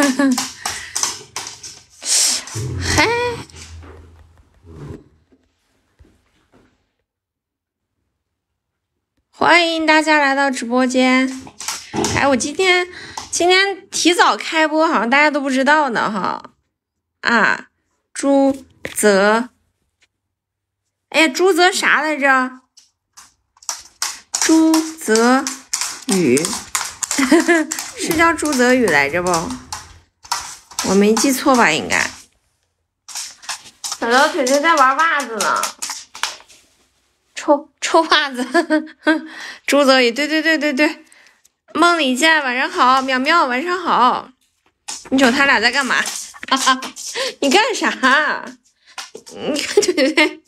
哈哈，嗨，欢迎大家来到直播间！哎，我今天今天提早开播，好像大家都不知道呢，哈。啊，朱泽，哎，朱泽啥来着？朱泽宇，是叫朱泽宇来着不？我没记错吧？应该。小刀腿腿在玩袜子呢，抽抽袜子。朱泽宇，对对对对对。梦里见，晚上好。淼淼，晚上好。你瞅他俩在干嘛？你干啥？你看腿腿，腿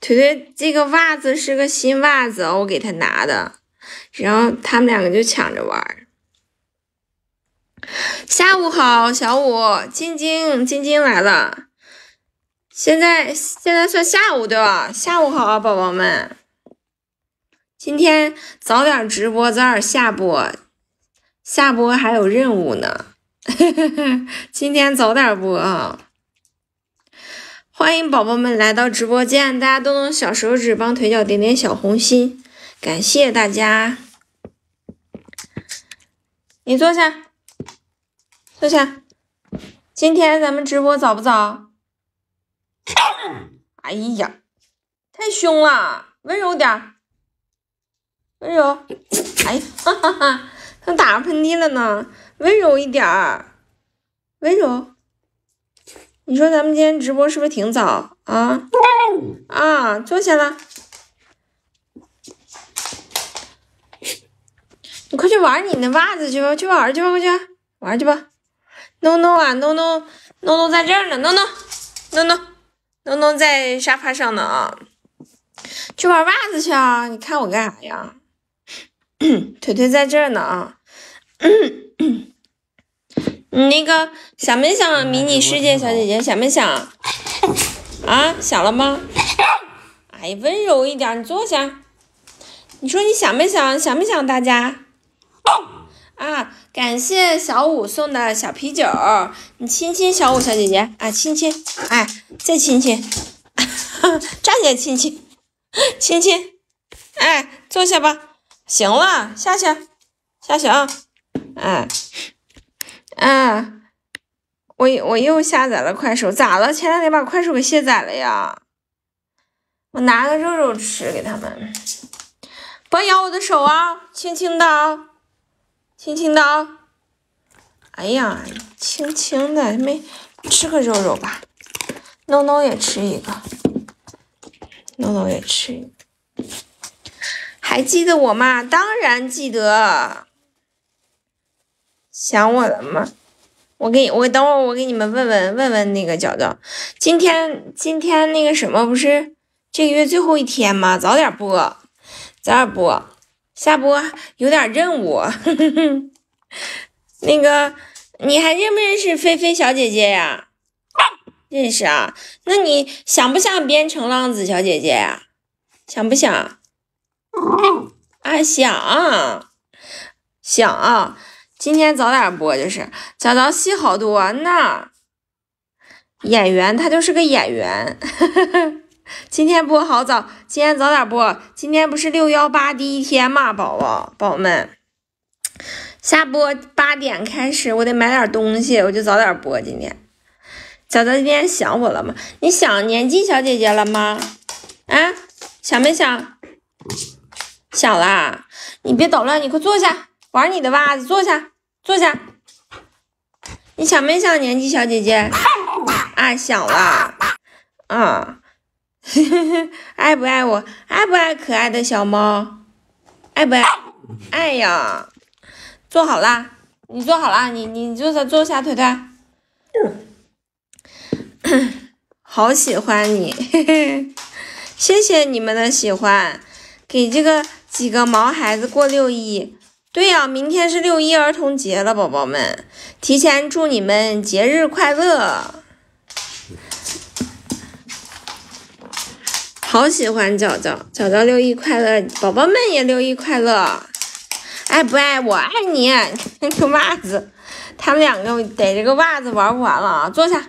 腿这个袜子是个新袜子，我给他拿的，然后他们两个就抢着玩。下午好，小五，晶晶，晶晶来了。现在现在算下午对吧？下午好，宝宝们。今天早点直播，早点下播，下播还有任务呢。今天早点播，啊！欢迎宝宝们来到直播间，大家动动小手指帮腿脚点点小红心，感谢大家。你坐下。坐下，今天咱们直播早不早？哎呀，太凶了，温柔点儿，温柔。哎，哈哈哈，他打喷嚏了呢，温柔一点儿，温柔。你说咱们今天直播是不是挺早啊？啊，坐下了，你快去玩你那袜子去吧，去玩去吧，快去玩去吧。诺诺啊，诺诺，诺诺在这儿呢，诺诺，诺诺，诺诺在沙发上呢啊，去玩袜子去啊，你看我干啥呀？腿腿在这儿呢啊，你那个想没想《迷你世界》小姐姐想没想？啊，想了吗？哎温柔一点，你坐下。你说你想没想，想没想大家？啊！感谢小五送的小啤酒儿，你亲亲小五小姐姐啊，亲亲，哎，再亲亲，站起来亲亲，亲亲，哎，坐下吧，行了，下去，下去啊，哎，嗯，我我又下载了快手，咋了？前两天把快手给卸载了呀？我拿个肉肉吃给他们，要咬我的手啊，轻轻的啊。轻轻的，哎呀，轻轻的，没吃个肉肉吧？诺诺也吃一个，诺诺也吃一个。还记得我吗？当然记得。想我了吗？我给我等会儿，我给你们问问问问那个角角，今天今天那个什么不是这个月最后一天吗？早点播，早点播。下播有点任务，那个你还认不认识菲菲小姐姐呀？认识啊，那你想不想变成浪子小姐姐呀？想不想？啊想想啊，今天早点播就是，早早戏好多呢。演员他就是个演员，今天播好早，今天早点播。今天不是六幺八第一天嘛，宝宝宝宝们，下播八点开始，我得买点东西，我就早点播今天。小泽今天想我了吗？你想年纪小姐姐了吗？啊，想没想？想啦！你别捣乱，你快坐下玩你的袜子，坐下坐下。你想没想年纪小姐姐？啊，想啦，嗯。爱不爱我？爱不爱可爱的小猫？爱不爱？爱呀！坐好啦，你坐好啦，你你坐下坐下，腿腿。嗯。好喜欢你，谢谢你们的喜欢，给这个几个毛孩子过六一。对呀，明天是六一儿童节了，宝宝们，提前祝你们节日快乐。好喜欢早早，早早六一快乐！宝宝们也六一快乐！爱不爱我？爱你，臭袜子！他们两个逮着个袜子玩不完了啊！坐下，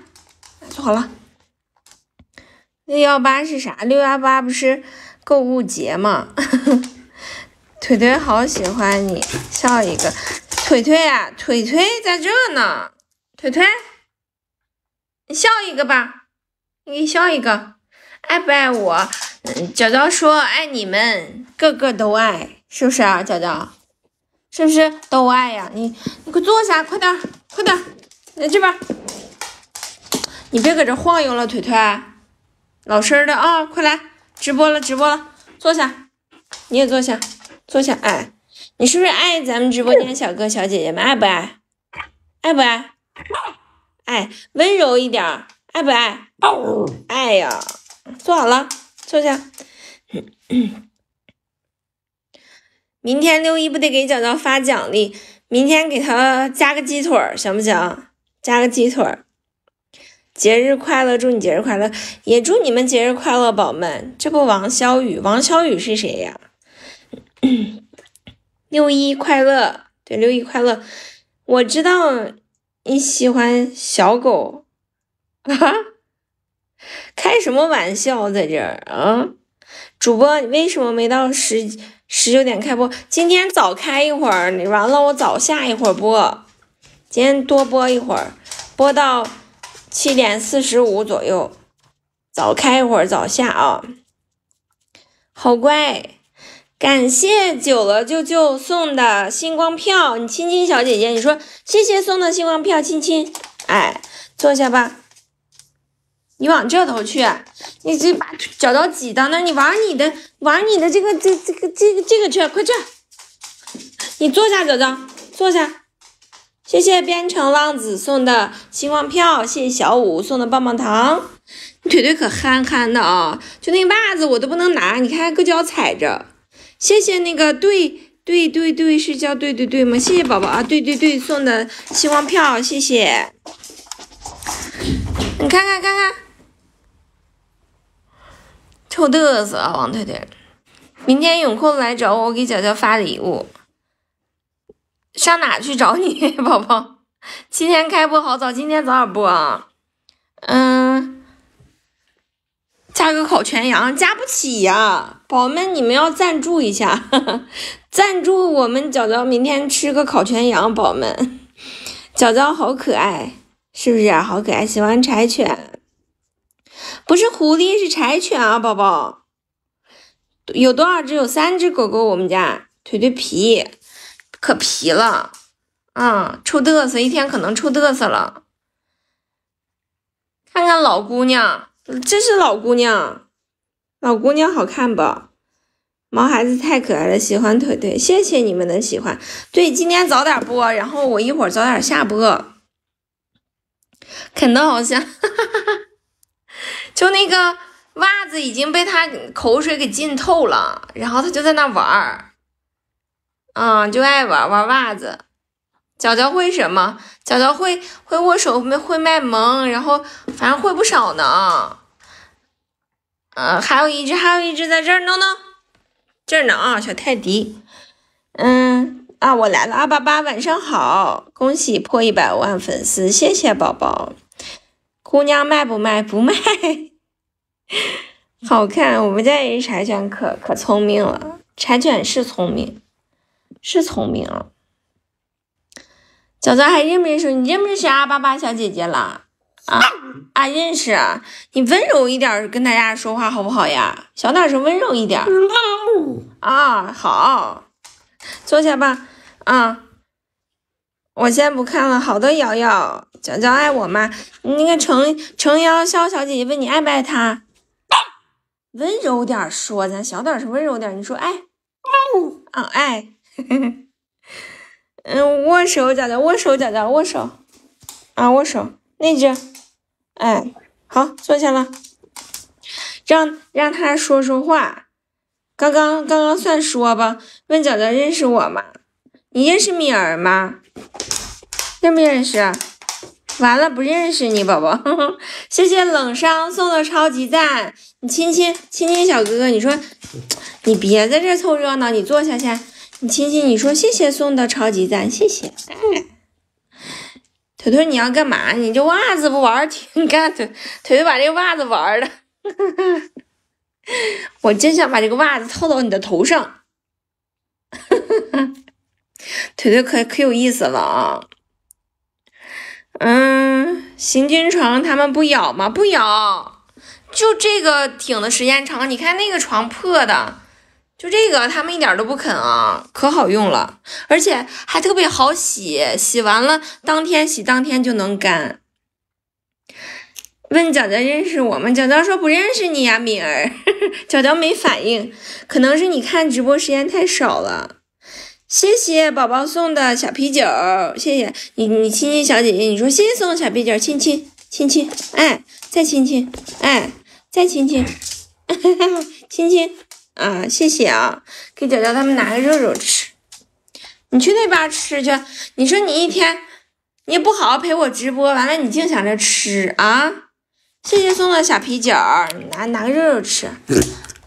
坐好了。六幺八是啥？六幺八不是购物节吗？腿腿好喜欢你，笑一个！腿腿啊，腿腿在这呢，腿腿，你笑一个吧，你笑一个。爱不爱我？娇娇说爱你们，个个都爱，是不是啊？娇娇，是不是都爱呀？你你快坐下，快点，快点，来这边，你别搁这晃悠了，腿腿，老实的啊！快来，直播了，直播了，坐下，你也坐下，坐下。哎，你是不是爱咱们直播间小哥小姐姐们？爱不爱？爱不爱？哎，温柔一点，爱不爱？爱呀！坐好了，坐下。明天六一不得给娇娇发奖励，明天给他加个鸡腿儿行不行？加个鸡腿儿。节日快乐，祝你节日快乐，也祝你们节日快乐，宝们。这不王小雨，王小雨是谁呀？六一快乐，对，六一快乐。我知道你喜欢小狗啊。开什么玩笑，在这啊！主播，你为什么没到十十九点开播？今天早开一会儿，你完了我早下一会儿播，今天多播一会儿，播到七点四十五左右，早开一会儿早下啊！好乖，感谢久了舅舅送的星光票，你亲亲小姐姐，你说谢谢送的星光票，亲亲，哎，坐下吧。你往这头去，你这把脚脚挤到那，你玩你的，玩你的这个这这个这个这个去，快去！你坐下，走走，坐下。谢谢边城浪子送的星光票，谢谢小五送的棒棒糖。你腿腿可憨憨的啊，就那袜子我都不能拿，你看搁脚踩着。谢谢那个对对对对是叫对对对吗？谢谢宝宝啊，对对对送的星光票，谢谢。你看看看看。臭嘚瑟啊，王太太！明天有空来找我，我给娇娇发礼物。上哪去找你，宝宝？今天开播好早，今天早点播。啊。嗯，加个烤全羊，加不起呀，宝宝们，你们要赞助一下，赞助我们娇娇明天吃个烤全羊，宝们。娇娇好可爱，是不是啊？好可爱，喜欢柴犬。不是狐狸，是柴犬啊，宝宝。有多少只？有三只狗狗。我们家腿腿皮可皮了，啊，臭嘚瑟，一天可能臭嘚瑟了。看看老姑娘，这是老姑娘，老姑娘好看不？毛孩子太可爱了，喜欢腿腿，谢谢你们的喜欢。对，今天早点播，然后我一会儿早点下播。啃 的好香。就那个袜子已经被他口水给浸透了，然后他就在那玩儿，嗯，就爱玩玩袜子。角角会什么？角角会会握手，会卖萌，然后反正会不少呢。嗯，还有一只，还有一只在这儿呢呢，这呢啊，小泰迪。嗯啊，我来了阿巴巴，晚上好，恭喜破一百万粉丝，谢谢宝宝。姑娘卖不卖？不卖，好看。我们家也是柴犬，可可聪明了。柴犬是聪明，是聪明。早早还认不认识？你认不认识阿巴巴小姐姐了？啊，啊，认识。你温柔一点跟大家说话好不好呀？小点声，温柔一点。啊，好，坐下吧。啊。我先不看了。好的，瑶瑶，娇娇爱我吗？那个程程瑶潇小姐姐问你爱不爱她，温柔点说，咱小点声，温柔点。你说爱，啊爱，嗯，握手，娇娇，握手，娇娇，握手，啊握手。那只，哎，好，坐下了。让让他说说话，刚刚刚刚算说吧。问娇娇认识我吗？你认识米儿吗？认不认识？完了，不认识你宝宝。谢谢冷伤送的超级赞，你亲亲亲亲小哥哥。你说，你别在这凑热闹，你坐下先。你亲亲，你说谢谢送的超级赞，谢谢。腿腿你要干嘛？你这袜子不玩挺干的，腿腿把这袜子玩了。我真想把这个袜子套到你的头上。腿腿可可有意思了啊，嗯，行军床他们不咬吗？不咬，就这个挺的时间长。你看那个床破的，就这个他们一点都不啃啊，可好用了，而且还特别好洗，洗完了当天洗当天就能干。问娇娇认识我吗？娇娇说不认识你呀，敏儿。娇 娇没反应，可能是你看直播时间太少了。谢谢宝宝送的小啤酒，谢谢你，你亲亲小姐姐，你说谢谢送的小啤酒，亲亲亲亲，哎，再亲亲，哎，再亲亲，亲亲啊，谢谢啊，给娇娇他们拿个肉肉吃，你去那边吃去，你说你一天你也不好好陪我直播，完了你净想着吃啊，谢谢送的小啤酒，拿拿个肉肉吃，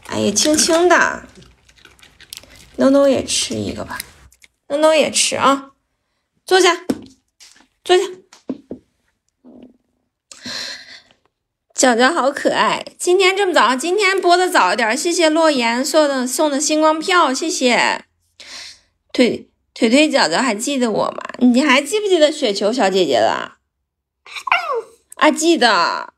哎呀，轻轻的，东东也吃一个吧。东东也吃啊，坐下，坐下。角角好可爱，今天这么早，今天播的早一点，谢谢洛言送的送的星光票，谢谢。腿腿腿，角角还记得我吗？你还记不记得雪球小姐姐了？啊，记得。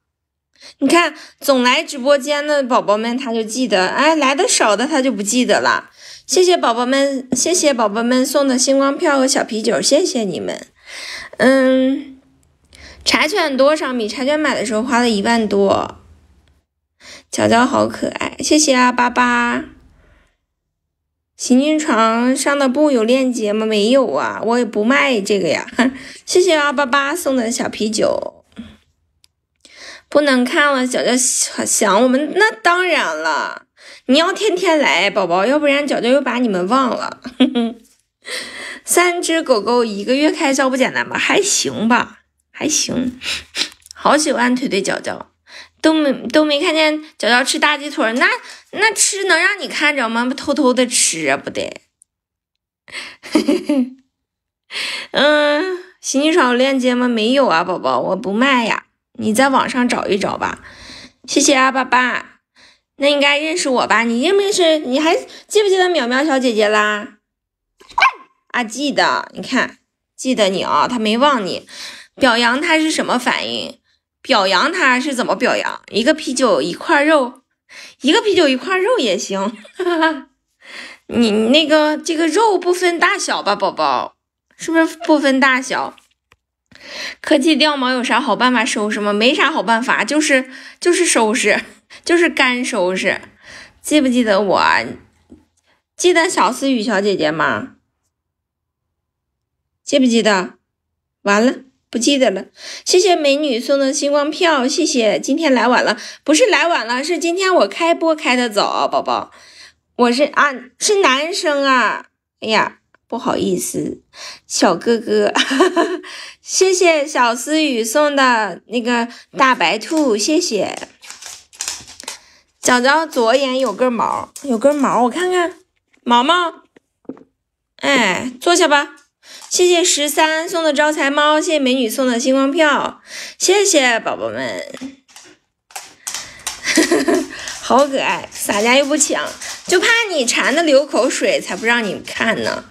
你看，总来直播间的宝宝们，他就记得，哎，来的少的他就不记得了。谢谢宝宝们，谢谢宝宝们送的星光票和小啤酒，谢谢你们。嗯，柴犬多少米？柴犬买的时候花了一万多。娇娇好可爱，谢谢啊，巴巴。行军床上的布有链接吗？没有啊，我也不卖这个呀。谢谢啊，巴巴送的小啤酒，不能看了，娇娇想我们，那当然了。你要天天来，宝宝，要不然角角又把你们忘了。三只狗狗一个月开销不简单吧？还行吧，还行。好喜欢腿腿、角角，都没都没看见角角吃大鸡腿，那那吃能让你看着吗？不偷偷的吃不得？嗯，洗衣裳有链接吗？没有啊，宝宝，我不卖呀，你在网上找一找吧。谢谢啊，爸爸。那应该认识我吧？你认不认识？你还记不记得淼淼小姐姐啦？啊，记得！你看，记得你哦，他没忘你。表扬他是什么反应？表扬他是怎么表扬？一个啤酒一块肉，一个啤酒一块肉也行。哈 哈，你那个这个肉不分大小吧，宝宝？是不是不分大小？科技掉毛有啥好办法收拾吗？没啥好办法，就是就是收拾。就是干收拾，记不记得我？记得小思雨小姐姐吗？记不记得？完了，不记得了。谢谢美女送的星光票，谢谢。今天来晚了，不是来晚了，是今天我开播开的早，宝宝，我是啊，是男生啊。哎呀，不好意思，小哥哥，谢谢小思雨送的那个大白兔，谢谢。角角左眼有根毛，有根毛，我看看，毛毛，哎，坐下吧。谢谢十三送的招财猫，谢谢美女送的星光票，谢谢宝宝们，好可爱，洒家又不抢，就怕你馋的流口水才不让你看呢。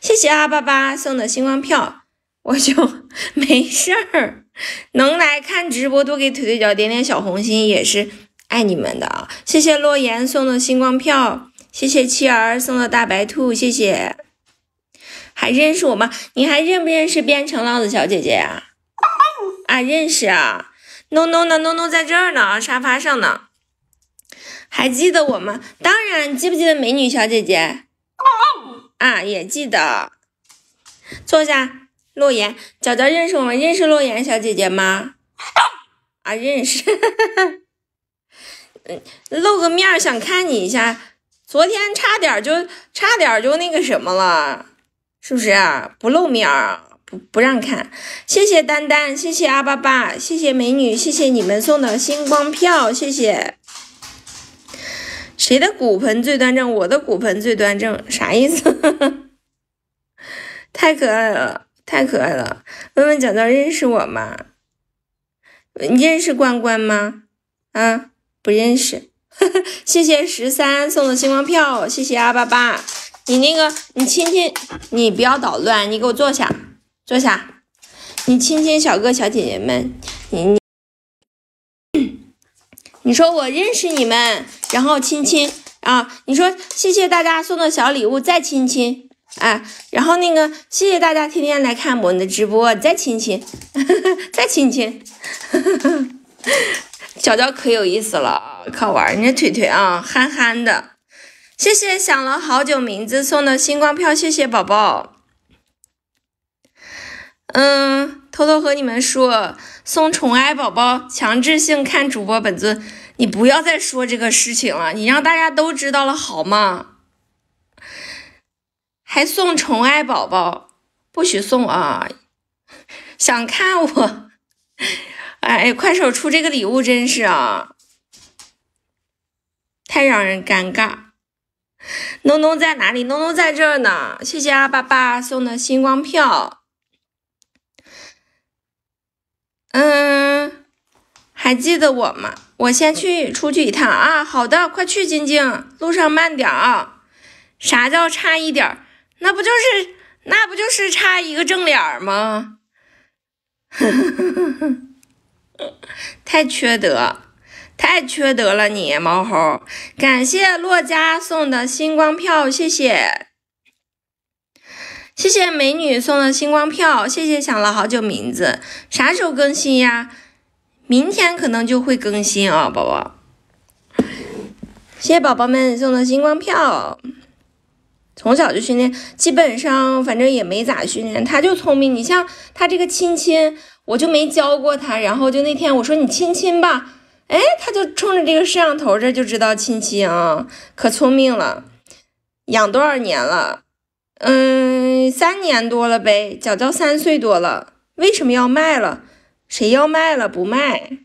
谢谢阿巴巴送的星光票，我就没事儿，能来看直播多给腿腿脚点点小红心也是。爱你们的啊！谢谢洛言送的星光票，谢谢妻儿送的大白兔，谢谢。还认识我吗？你还认不认识边城浪子小姐姐呀？啊，认识啊。no no 呢？no no 在这儿呢，沙发上呢。还记得我吗？当然，记不记得美女小姐姐？啊，也记得。坐下，洛言。娇娇认识我吗？认识洛言小姐姐吗？啊，认识。露个面儿，想看你一下，昨天差点就差点就那个什么了，是不是？啊？不露面儿，不不让看。谢谢丹丹，谢谢阿巴巴，谢谢美女，谢谢你们送的星光票，谢谢。谁的骨盆最端正？我的骨盆最端正，啥意思？太可爱了，太可爱了。问问小赵认识我吗？你认识关关吗？啊？不认识，谢谢十三送的星光票，谢谢阿巴巴。你那个，你亲亲，你不要捣乱，你给我坐下，坐下。你亲亲小哥小姐姐们，你你，你说我认识你们，然后亲亲啊。你说谢谢大家送的小礼物，再亲亲，哎，然后那个谢谢大家天天来看我们的直播，再亲亲，再亲亲。小娇可有意思了，可好玩你人家腿腿啊，憨憨的。谢谢想了好久名字送的星光票，谢谢宝宝。嗯，偷偷和你们说，送宠爱宝宝强制性看主播本尊，你不要再说这个事情了，你让大家都知道了好吗？还送宠爱宝宝，不许送啊！想看我。哎，快手出这个礼物真是啊，太让人尴尬。农农在哪里？农农在这儿呢。谢谢阿爸爸送的星光票。嗯，还记得我吗？我先去出去一趟啊。好的，快去，晶晶，路上慢点啊。啥叫差一点？那不就是那不就是差一个正脸吗？太缺德，太缺德了！你毛猴，感谢洛家送的星光票，谢谢，谢谢美女送的星光票，谢谢想了好久名字，啥时候更新呀？明天可能就会更新啊，宝宝，谢谢宝宝们送的星光票。从小就训练，基本上反正也没咋训练，他就聪明。你像他这个亲亲。我就没教过他，然后就那天我说你亲亲吧，哎，他就冲着这个摄像头这就知道亲亲啊，可聪明了。养多少年了？嗯，三年多了呗。脚脚三岁多了，为什么要卖了？谁要卖了？不卖。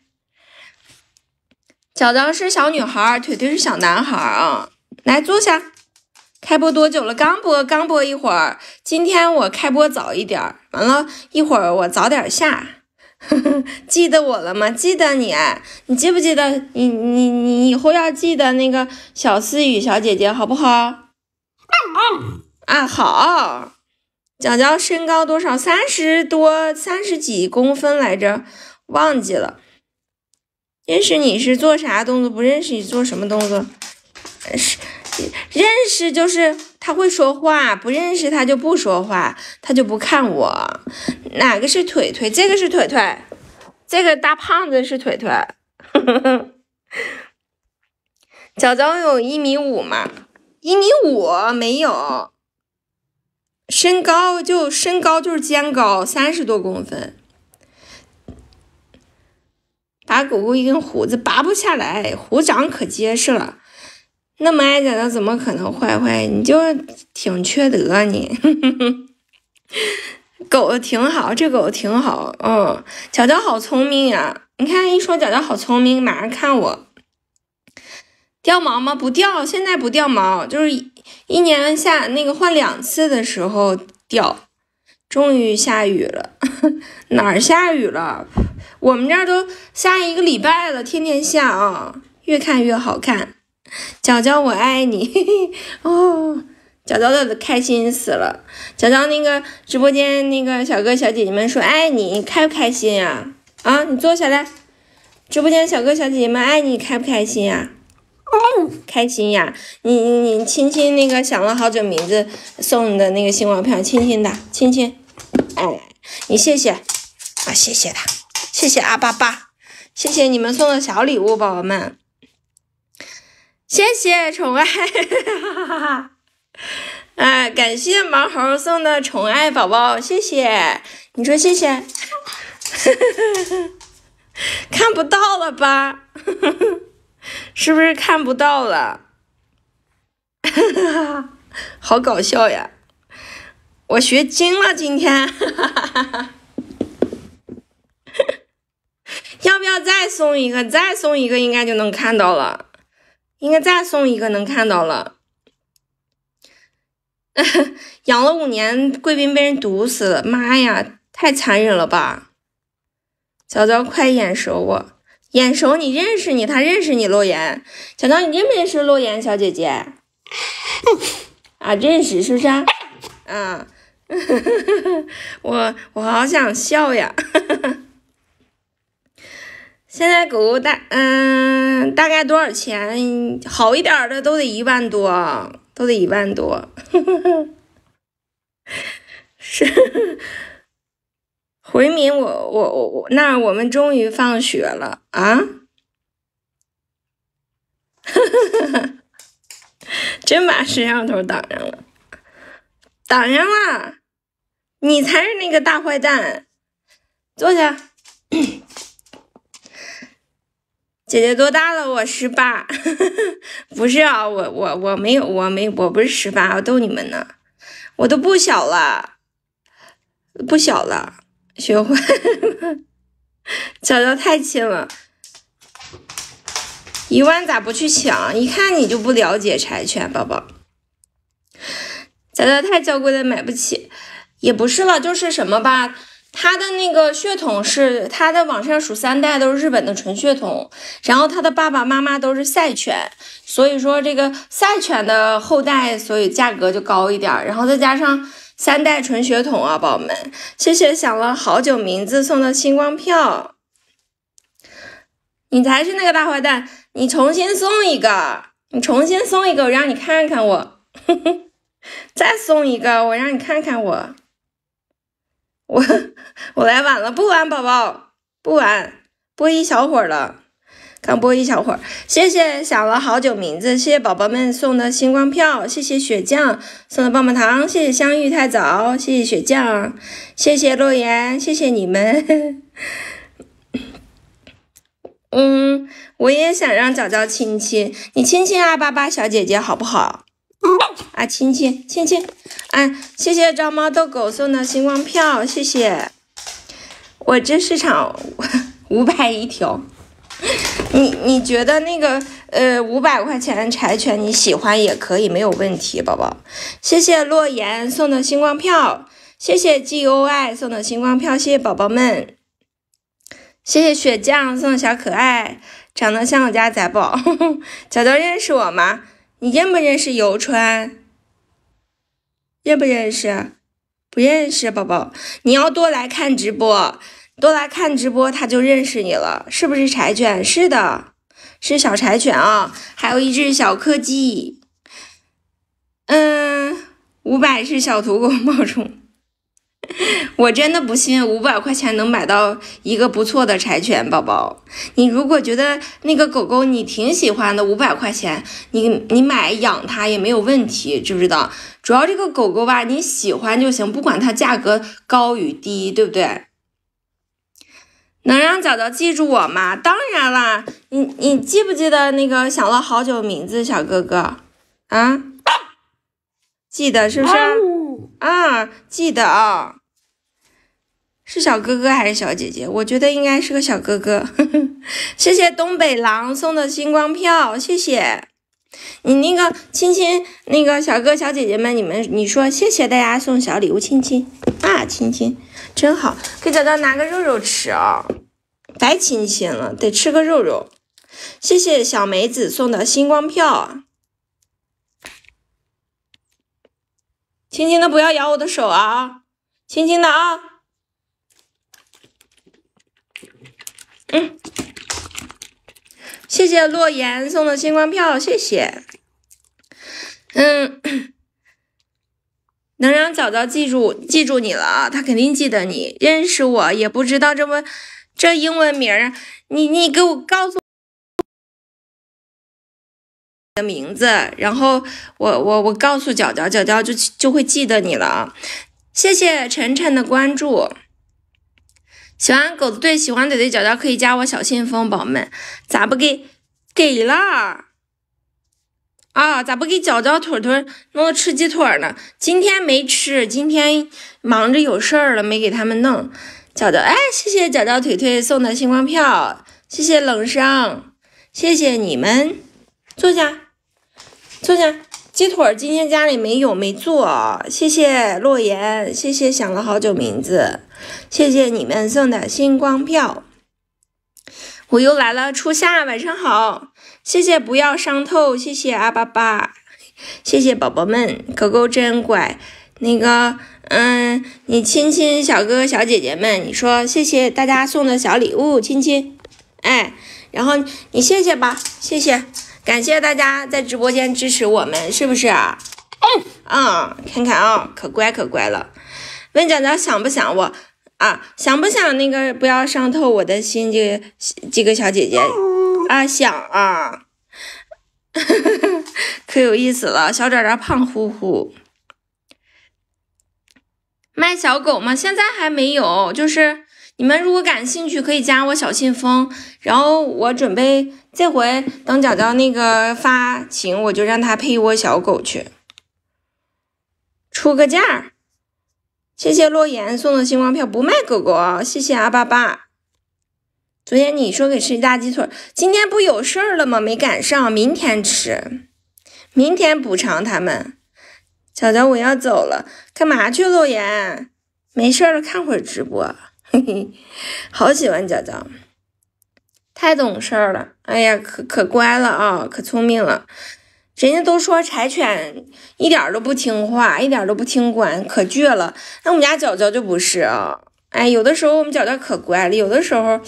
脚脚是小女孩，腿腿是小男孩啊，来坐下。开播多久了？刚播，刚播一会儿。今天我开播早一点，儿，完了一会儿我早点下。记得我了吗？记得你？你记不记得？你你你以后要记得那个小思雨小姐姐，好不好？啊好。娇娇身高多少？三十多，三十几公分来着？忘记了。认识你是做啥动作？不认识你做什么动作？是。认识就是他会说话，不认识他就不说话，他就不看我。哪个是腿腿？这个是腿腿，这个大胖子是腿腿。脚脚有一米五吗？一米五没有，身高就身高就是肩高三十多公分。把狗狗一根胡子拔不下来，胡长可结实了。那么爱家的怎么可能坏坏？你就挺缺德，你。狗挺好，这狗挺好，嗯。角角好聪明啊！你看，一说角角好聪明，马上看我。掉毛吗？不掉，现在不掉毛，就是一年下那个换两次的时候掉。终于下雨了，哪儿下雨了？我们这儿都下一个礼拜了，天天下啊！越看越好看。娇娇，我爱你 哦！娇娇的开心死了。娇娇，那个直播间那个小哥小姐姐们说爱你，开不开心呀？啊，你坐下来。直播间小哥小姐姐们爱你，开不开心呀？开心呀！你你亲亲那个想了好久名字送你的那个星光票，亲亲的，亲亲。哎，你谢谢啊，谢谢他，谢谢阿巴巴，谢谢你们送的小礼物，宝宝们。谢谢宠爱，哎，感谢毛猴送的宠爱宝宝，谢谢你说谢谢，看不到了吧？是不是看不到了？好搞笑呀！我学精了今天，要不要再送一个？再送一个应该就能看到了。应该再送一个能看到了。养了五年贵宾被人毒死了，妈呀，太残忍了吧！小娇，快眼熟我，眼熟你认识你，他认识你，洛言。小娇，你认不认识洛言小姐姐？啊，认识是不是？啊，我我好想笑呀！现在狗狗大，嗯，大概多少钱？好一点的都得一万多，都得一万多。是回民，我我我我，那我们终于放学了啊！真把摄像头挡上了，挡上了！你才是那个大坏蛋，坐下。姐姐多大了？我十八，不是啊，我我我没有，我没我不是十八，我逗你们呢，我都不小了，不小了，学会，娇 娇太轻了，一万咋不去抢？一看你就不了解柴犬宝宝，娇娇太娇贵了，买不起，也不是了，就是什么吧。他的那个血统是，他的网上数三代都是日本的纯血统，然后他的爸爸妈妈都是赛犬，所以说这个赛犬的后代，所以价格就高一点，然后再加上三代纯血统啊，宝宝们，谢谢想了好久名字送的星光票，你才是那个大坏蛋，你重新送一个，你重新送一个，我让你看看我，再送一个，我让你看看我。我我来晚了，不晚，宝宝不晚，播一小会儿了，刚播一小会儿，谢谢想了好久名字，谢谢宝宝们送的星光票，谢谢雪酱送的棒棒糖，谢谢相遇太早，谢谢雪酱，谢谢洛言，谢谢你们。嗯，我也想让早早亲亲，你亲亲阿巴巴小姐姐好不好？啊亲亲亲亲，哎，谢谢招猫逗狗送的星光票，谢谢。我这市场五百一条，你你觉得那个呃五百块钱柴犬你喜欢也可以，没有问题，宝宝。谢谢洛言送的星光票，谢谢 G O I 送的星光票，谢谢宝宝们，谢谢雪酱送的小可爱，长得像我家仔宝，小豆认识我吗？你认不认识游川？认不认识？不认识，宝宝，你要多来看直播，多来看直播，他就认识你了，是不是柴犬？是的，是小柴犬啊，还有一只小柯基。嗯，五百是小土狗冒充。我真的不信五百块钱能买到一个不错的柴犬宝宝。你如果觉得那个狗狗你挺喜欢的，五百块钱你你买养它也没有问题，知不知道？主要这个狗狗吧，你喜欢就行，不管它价格高与低，对不对？能让早早记住我吗？当然啦，你你记不记得那个想了好久名字小哥哥？啊，记得是不是？啊，记得啊，是小哥哥还是小姐姐？我觉得应该是个小哥哥。谢谢东北狼送的星光票，谢谢你那个亲亲，那个小哥小姐姐们，你们你说谢谢大家送小礼物，亲亲啊，亲亲真好，给早早拿个肉肉吃啊，白亲亲了，得吃个肉肉。谢谢小梅子送的星光票。轻轻的，不要咬我的手啊！轻轻的啊。嗯，谢谢洛言送的星光票，谢谢。嗯，能让早早记住记住你了啊，他肯定记得你，认识我也不知道这么这英文名儿，你你给我告诉。的名字，然后我我我告诉角角角角就就会记得你了，谢谢晨晨的关注。喜欢狗子队，喜欢嘴嘴角角可以加我小信封，宝们咋不给给了啊？咋不给角角腿腿弄吃鸡腿呢？今天没吃，今天忙着有事儿了，没给他们弄。角角，哎，谢谢角角腿腿送的星光票，谢谢冷伤，谢谢你们，坐下。坐下，鸡腿今天家里没有，没做谢谢洛言，谢谢想了好久名字，谢谢你们送的星光票。我又来了，初夏晚上好，谢谢不要伤透，谢谢阿巴巴，谢谢宝宝们，狗狗真乖。那个，嗯，你亲亲小哥哥小姐姐们，你说谢谢大家送的小礼物，亲亲，哎，然后你谢谢吧，谢谢。感谢大家在直播间支持我们，是不是？嗯，看看啊，可乖可乖了。问讲讲想不想我啊？想不想那个不要伤透我的心？这个这个小姐姐啊，想啊。可有意思了。小爪爪胖乎乎，卖小狗吗？现在还没有，就是你们如果感兴趣，可以加我小信封，然后我准备。这回等角角那个发情，我就让他配一窝小狗去，出个价。谢谢洛言送的星光票，不卖狗狗啊！谢谢阿巴巴。昨天你说给吃一大鸡腿，今天不有事儿了吗？没赶上，明天吃，明天补偿他们。角角我要走了，干嘛去？洛言，没事儿了，看会儿直播。嘿嘿，好喜欢角角。太懂事了，哎呀，可可乖了啊，可聪明了。人家都说柴犬一点儿都不听话，一点都不听管，可倔了。那我们家角角就不是啊，哎，有的时候我们角角可乖了，有的时候，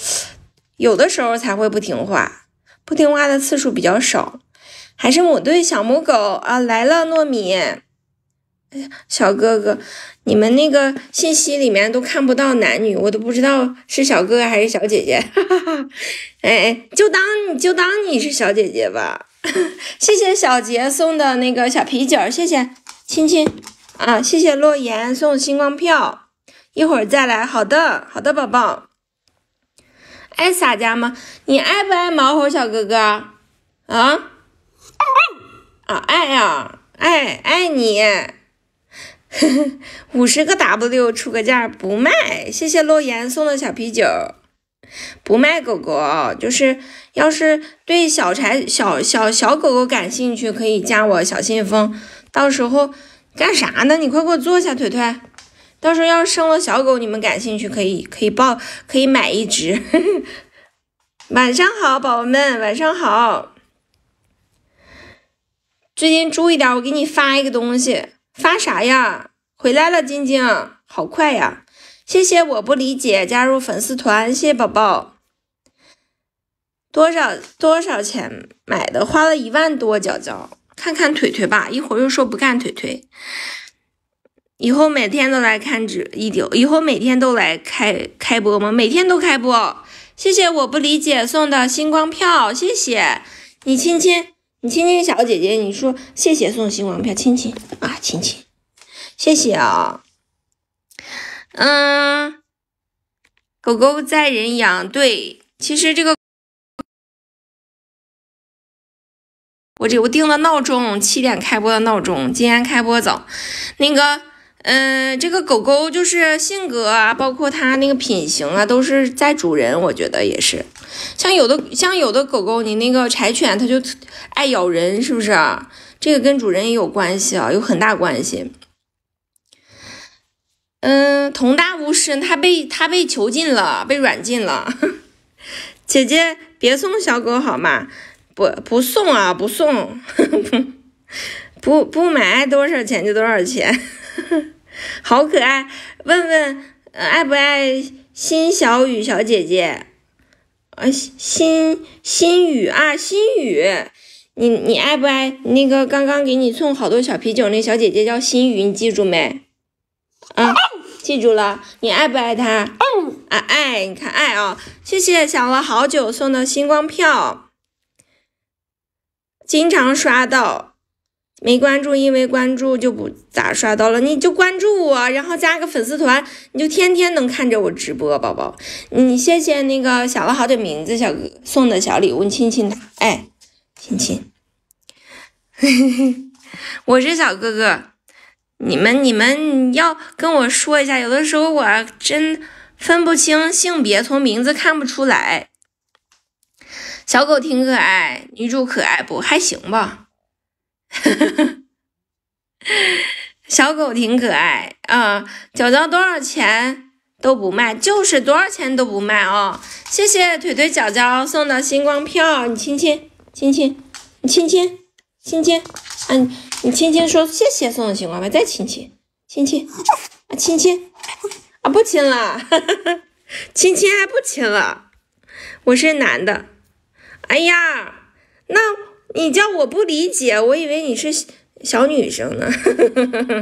有的时候才会不听话，不听话的次数比较少。还是我对小母狗啊来了，糯米。哎呀，小哥哥，你们那个信息里面都看不到男女，我都不知道是小哥哥还是小姐姐。哎，就当你就当你是小姐姐吧。谢谢小杰送的那个小啤酒，谢谢亲亲啊！谢谢洛言送星光票，一会儿再来。好的，好的，宝宝。爱洒家吗？你爱不爱毛猴小哥哥？啊？啊，爱啊，爱爱你。五十个 W 出个价不卖，谢谢洛言送的小啤酒，不卖狗狗，就是要是对小柴小小小狗狗感兴趣，可以加我小信封，到时候干啥呢？你快给我坐下，腿腿。到时候要是生了小狗，你们感兴趣可以可以抱，可以买一只。晚上好，宝宝们，晚上好。最近注意点，我给你发一个东西。发啥呀？回来了，晶晶，好快呀！谢谢我不理解加入粉丝团，谢谢宝宝。多少多少钱买的？花了一万多，娇娇，看看腿腿吧。一会儿又说不干腿腿，以后每天都来看只一丢，以后每天都来开开播吗？每天都开播。谢谢我不理解送的星光票，谢谢你亲亲。亲亲小姐姐，你说谢谢送星光票，亲亲啊，亲亲，谢谢啊，嗯，狗狗在人养，对，其实这个我这我定了闹钟，七点开播的闹钟，今天开播早，那个，嗯，这个狗狗就是性格啊，包括它那个品行啊，都是在主人，我觉得也是。像有的像有的狗狗，你那个柴犬它就爱咬人，是不是？这个跟主人也有关系啊，有很大关系。嗯，同大巫师他被他被囚禁了，被软禁了。姐姐，别送小狗好吗？不不送啊，不送，不不买，买，多少钱就多少钱。好可爱，问问爱不爱新小雨小姐姐？啊，心心雨啊，心雨，你你爱不爱那个刚刚给你送好多小啤酒那小姐姐叫心雨，你记住没？啊，记住了，你爱不爱她？啊，爱，你看爱啊，谢谢想了好久送的星光票，经常刷到。没关注，因为关注就不咋刷到了。你就关注我，然后加个粉丝团，你就天天能看着我直播，宝宝。你谢谢那个想了好久名字小哥送的小礼物，亲亲他，哎，亲亲。我是小哥哥，你们你们要跟我说一下，有的时候我真分不清性别，从名字看不出来。小狗挺可爱，女主可爱不？还行吧。呵呵。小狗挺可爱啊！脚脚多少钱都不卖，就是多少钱都不卖啊！谢谢腿腿脚脚送的星光票，你亲亲，亲亲，你亲亲，亲亲，啊，你亲亲说谢谢送的星光票，再亲亲，亲亲，啊亲亲，啊不亲了，哈哈，亲亲还不亲了，我是男的，哎呀，那。你叫我不理解，我以为你是小女生呢。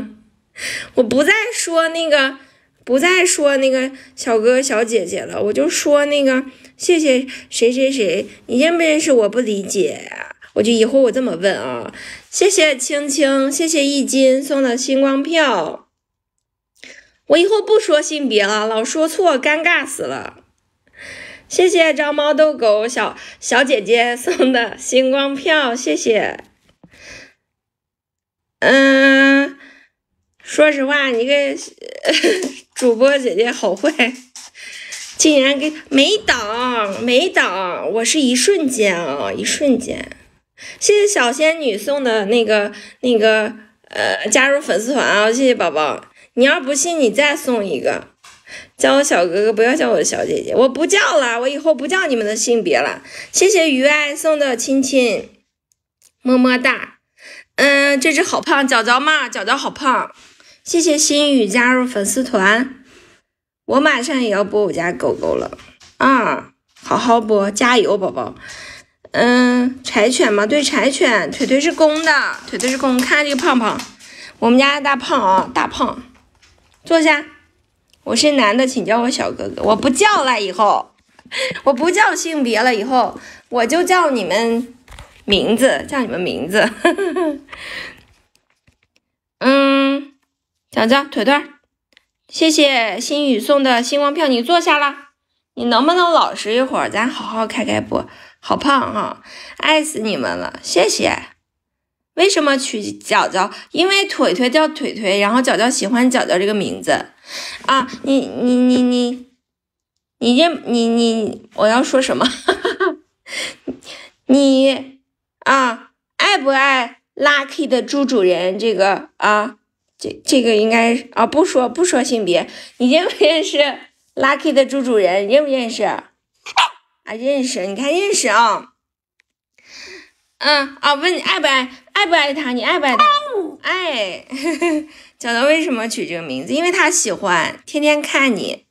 我不再说那个，不再说那个小哥哥小姐姐了，我就说那个谢谢谁谁谁，你认不认识？我不理解，我就以后我这么问啊，谢谢青青，谢谢一金送的星光票。我以后不说性别了，老说错，尴尬死了。谢谢招猫逗狗小小姐姐送的星光票，谢谢。嗯，说实话，你个主播姐姐好坏，竟然给没挡没挡，我是一瞬间啊，一瞬间。谢谢小仙女送的那个那个呃，加入粉丝团啊，谢谢宝宝。你要不信，你再送一个。叫我小哥哥，不要叫我小姐姐，我不叫了，我以后不叫你们的性别了。谢谢鱼爱送的亲亲，么么哒。嗯，这只好胖，脚脚嘛，脚脚好胖。谢谢心雨加入粉丝团，我马上也要播我家狗狗了啊，好好播，加油，宝宝。嗯，柴犬嘛，对，柴犬，腿腿是公的，腿腿是公，看看这个胖胖，我们家大胖啊，大胖，坐下。我是男的，请叫我小哥哥。我不叫了以后，我不叫性别了以后，我就叫你们名字，叫你们名字。嗯，讲蒋腿腿，谢谢心雨送的星光票。你坐下了，你能不能老实一会儿？咱好好开开播。好胖哈，爱死你们了，谢谢。为什么取角角？因为腿腿叫腿腿，然后角角喜欢角角这个名字啊！你你你你，你认你你我要说什么？你啊，爱不爱 Lucky 的猪主人这个啊？这这个应该啊，不说不说性别，你认不认识 Lucky 的猪主人？认不认识？啊，认识，你看认识啊？嗯啊，问你爱不爱？爱不爱他？你爱不爱他？爱。脚脚 为什么取这个名字？因为他喜欢天天看你。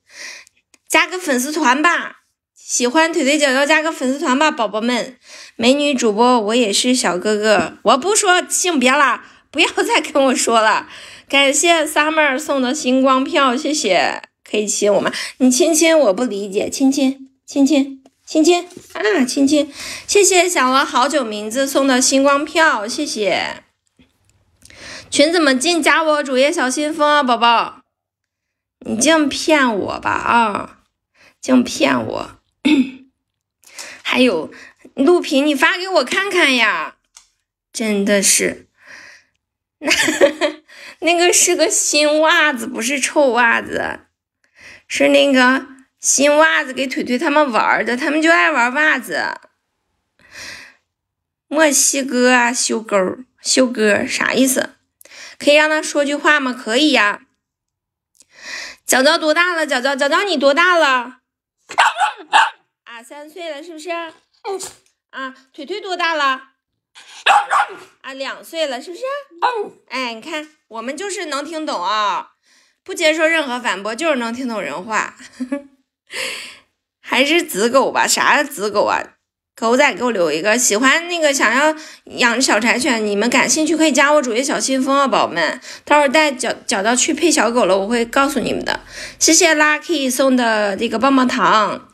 加个粉丝团吧！喜欢腿腿脚脚加个粉丝团吧，宝宝们！美女主播，我也是小哥哥，我不说性别了，不要再跟我说了。感谢 summer 送的星光票，谢谢。可以亲我吗？你亲亲，我不理解。亲亲，亲亲。亲亲啊，亲亲，谢谢想了好久名字送的星光票，谢谢。群怎么进？加我主页小信封啊，宝宝，你净骗我吧啊，净骗我。还有录屏，你发给我看看呀，真的是。那 那个是个新袜子，不是臭袜子，是那个。新袜子给腿腿他们玩的，他们就爱玩袜子。墨西哥修勾修哥啥意思？可以让他说句话吗？可以呀。脚脚多大了？脚脚脚脚，你多大了？啊，三岁了是不是？啊，腿腿多大了？啊，两岁了是不是？哎，你看我们就是能听懂啊，不接受任何反驳，就是能听懂人话。还是紫狗吧，啥紫狗啊？狗仔给我留一个，喜欢那个想要养小柴犬，你们感兴趣可以加我主页小信封啊，宝宝们。待会儿带角角脚去配小狗了，我会告诉你们的。谢谢 Lucky 送的这个棒棒糖，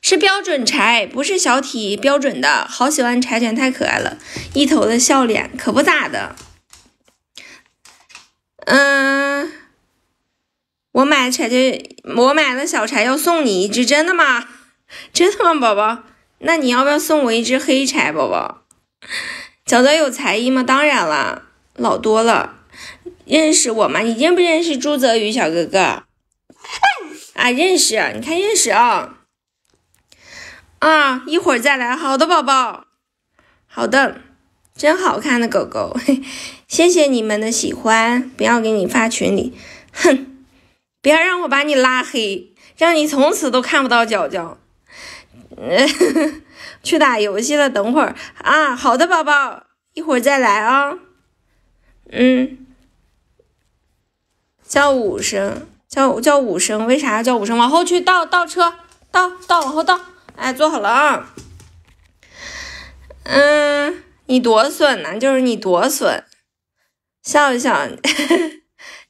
是标准柴，不是小体标准的。好喜欢柴犬，太可爱了，一头的笑脸，可不咋的。嗯。我买柴柴，我买了小柴，要送你一只，真的吗？真的吗，宝宝？那你要不要送我一只黑柴，宝宝？小泽有才艺吗？当然了，老多了，认识我吗？你认不认识朱泽宇小哥哥？啊，认识，你看认识啊，啊，一会儿再来，好的，宝宝，好的，真好看的狗狗，谢谢你们的喜欢，不要给你发群里，哼。别让我把你拉黑，让你从此都看不到角角。去打游戏了，等会儿啊。好的，宝宝，一会儿再来啊。嗯，叫五声，叫叫五声，为啥叫五声？往后去倒倒车，倒倒往后倒。哎，坐好了啊。嗯，你多损呢？就是你多损，笑一笑。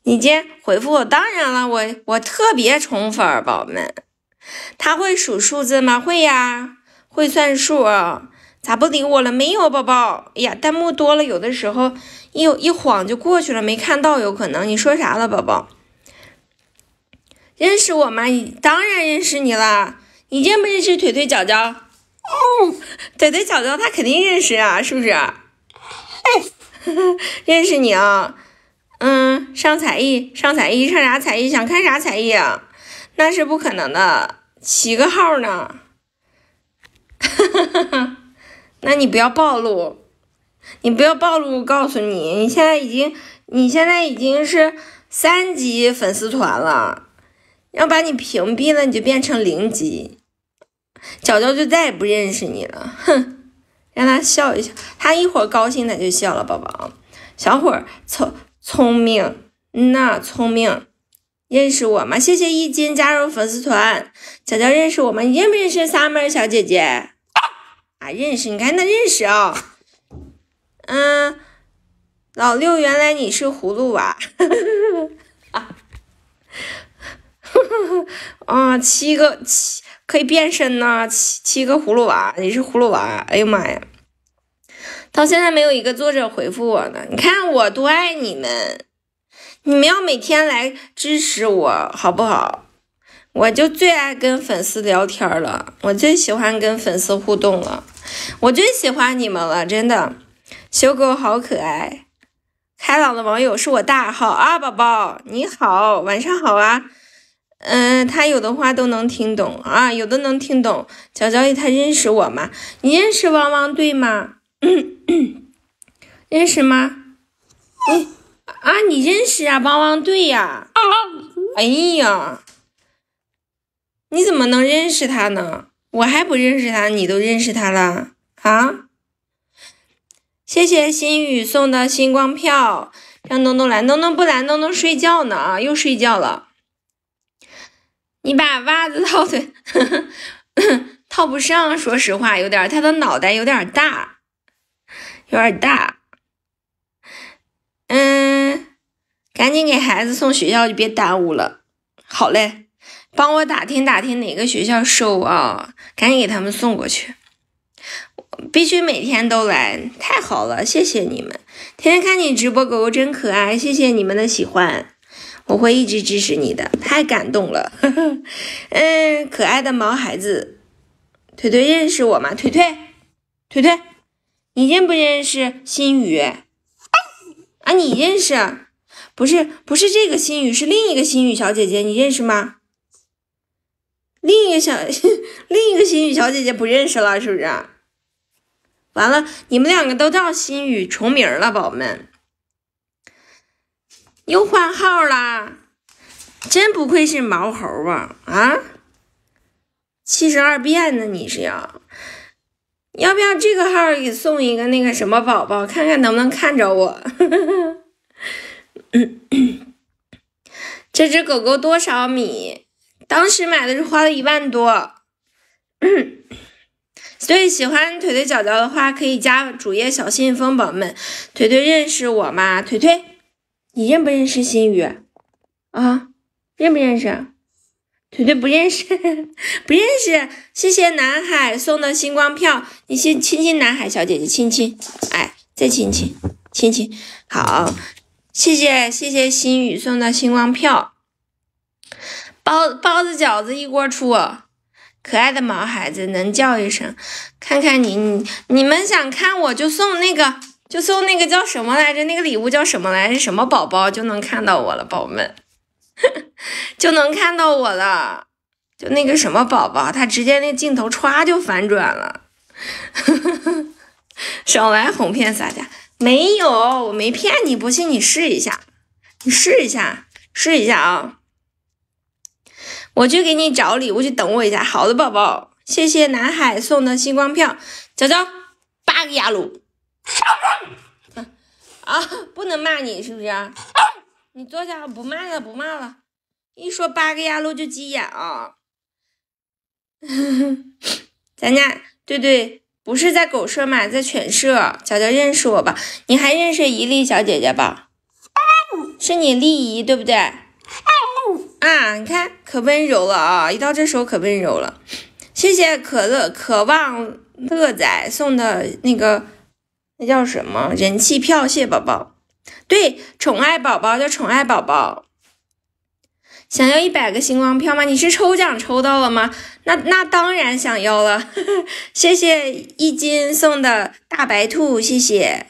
你接回复我，当然了，我我特别宠粉，儿，宝宝们，他会数数字吗？会呀，会算数，咋不理我了？没有宝宝，哎呀，弹幕多了，有的时候一一晃就过去了，没看到有可能。你说啥了，宝宝？认识我吗？当然认识你啦。你认不认识腿腿脚脚？哦，腿腿脚脚他肯定认识啊，是不是？认识你啊。嗯，上才艺，上才艺，上啥才艺？想看啥才艺啊？那是不可能的，七个号呢。那你不要暴露，你不要暴露。告诉你，你现在已经你现在已经是三级粉丝团了，要把你屏蔽了，你就变成零级，角角就再也不认识你了。哼，让他笑一笑，他一会儿高兴她就笑了。宝宝，小伙儿凑。聪明，嗯呐，聪明，认识我吗？谢谢一金加入粉丝团，小娇认识我吗？你认不认识 Summer 小姐姐？啊，认识，你看那认识啊，嗯，老六，原来你是葫芦娃，啊，七个七可以变身呢，七七个葫芦娃，你是葫芦娃，哎呀妈呀！到现在没有一个作者回复我呢，你看我多爱你们！你们要每天来支持我，好不好？我就最爱跟粉丝聊天了，我最喜欢跟粉丝互动了，我最喜欢你们了，真的！小狗好可爱，开朗的网友是我大号啊，宝宝你好，晚上好啊。嗯，他有的话都能听懂啊，有的能听懂。娇娇，他认识我吗？你认识汪汪队吗？认识吗？啊，你认识啊？汪汪队呀！啊！哎呀，你怎么能认识他呢？我还不认识他，你都认识他了啊！谢谢心雨送的星光票，让东东来。东东不来，东东睡觉呢啊！又睡觉了。你把袜子套腿，套不上。说实话，有点，他的脑袋有点大。有点大，嗯，赶紧给孩子送学校，就别耽误了。好嘞，帮我打听打听哪个学校收啊，赶紧给他们送过去，必须每天都来。太好了，谢谢你们，天天看你直播，狗狗真可爱，谢谢你们的喜欢，我会一直支持你的，太感动了。嗯，可爱的毛孩子，腿腿认识我吗？腿腿，腿腿。你认不认识心宇？啊，你认识？不是，不是这个心宇，是另一个心宇小姐姐，你认识吗？另一个小，另一个心宇小姐姐不认识了，是不是？完了，你们两个都叫心宇重名了，宝宝们，又换号啦！真不愧是毛猴啊！啊，七十二变呢，你是呀？要不要这个号也送一个那个什么宝宝，看看能不能看着我？这只狗狗多少米？当时买的是花了一万多。所以喜欢腿腿脚脚的话，可以加主页小信封，宝宝们。腿腿认识我吗？腿腿，你认不认识新宇啊？认不认识？绝 对不认识，不认识。谢谢南海送的星光票，你先亲亲南海小姐姐，亲亲。哎，再亲亲，亲亲。好，谢谢谢谢心雨送的星光票。包包子饺子一锅出，可爱的毛孩子能叫一声。看看你你你们想看我就送那个就送那个叫什么来着？那个礼物叫什么来着？什么宝宝就能看到我了，宝宝们。就能看到我了，就那个什么宝宝，他直接那镜头唰就反转了，少 来哄骗洒家，没有，我没骗你，不信你试一下，你试一下，试一下啊！我去给你找礼物，去等我一下。好的，宝宝，谢谢南海送的星光票，娇娇八个亚鲁，啊，不能骂你是不是？你坐下，不骂了，不骂了。一说八个鸭路就急眼啊！咱家对对，不是在狗舍嘛，在犬舍。娇娇认识我吧？你还认识怡丽小姐姐吧？是你丽姨对不对？啊，你看可温柔了啊！一到这时候可温柔了。谢谢可乐、渴望乐仔送的那个，那叫什么？人气票，谢宝宝。对，宠爱宝宝叫宠爱宝宝，想要一百个星光票吗？你是抽奖抽到了吗？那那当然想要了，谢谢一斤送的大白兔，谢谢。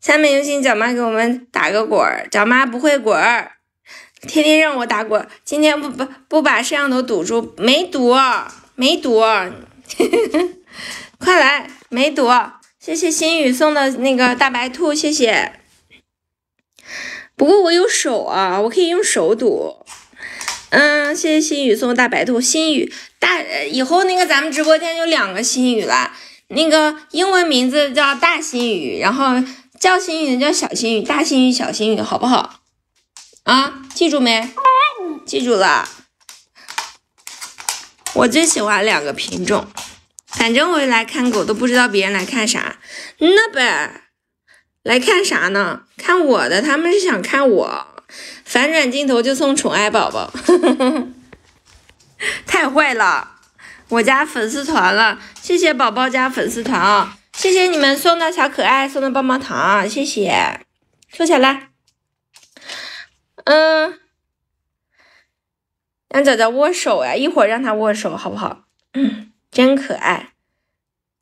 三面用心脚妈给我们打个滚儿，脚妈不会滚儿，天天让我打滚儿，今天不不不把摄像头堵住，没堵，没堵，快来，没堵。谢谢心雨送的那个大白兔，谢谢。不过我有手啊，我可以用手堵。嗯，谢谢心雨送大白兔，心雨大以后那个咱们直播间就两个心雨了。那个英文名字叫大心雨，然后叫心雨的叫小心雨，大心雨小心雨，好不好？啊，记住没？记住了。我最喜欢两个品种。反正我来看狗都不知道别人来看啥，那呗，来看啥呢？看我的，他们是想看我反转镜头就送宠爱宝宝，太坏了！我家粉丝团了，谢谢宝宝加粉丝团啊！谢谢你们送的小可爱，送的棒棒糖，谢谢收起来。嗯，让仔仔握手呀，一会儿让他握手好不好？嗯。真可爱，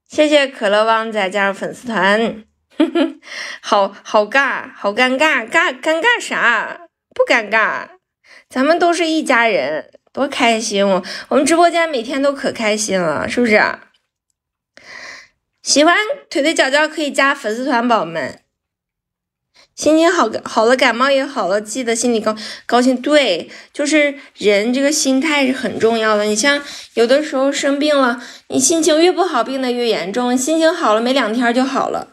谢谢可乐旺仔加入粉丝团，好好尬，好尴尬，尬尴尬啥？不尴尬，咱们都是一家人，多开心！我我们直播间每天都可开心了，是不是？喜欢腿腿脚脚可以加粉丝团，宝宝们。心情好，好了，感冒也好了。记得心里高高兴，对，就是人这个心态是很重要的。你像有的时候生病了，你心情越不好，病的越严重。心情好了，没两天就好了。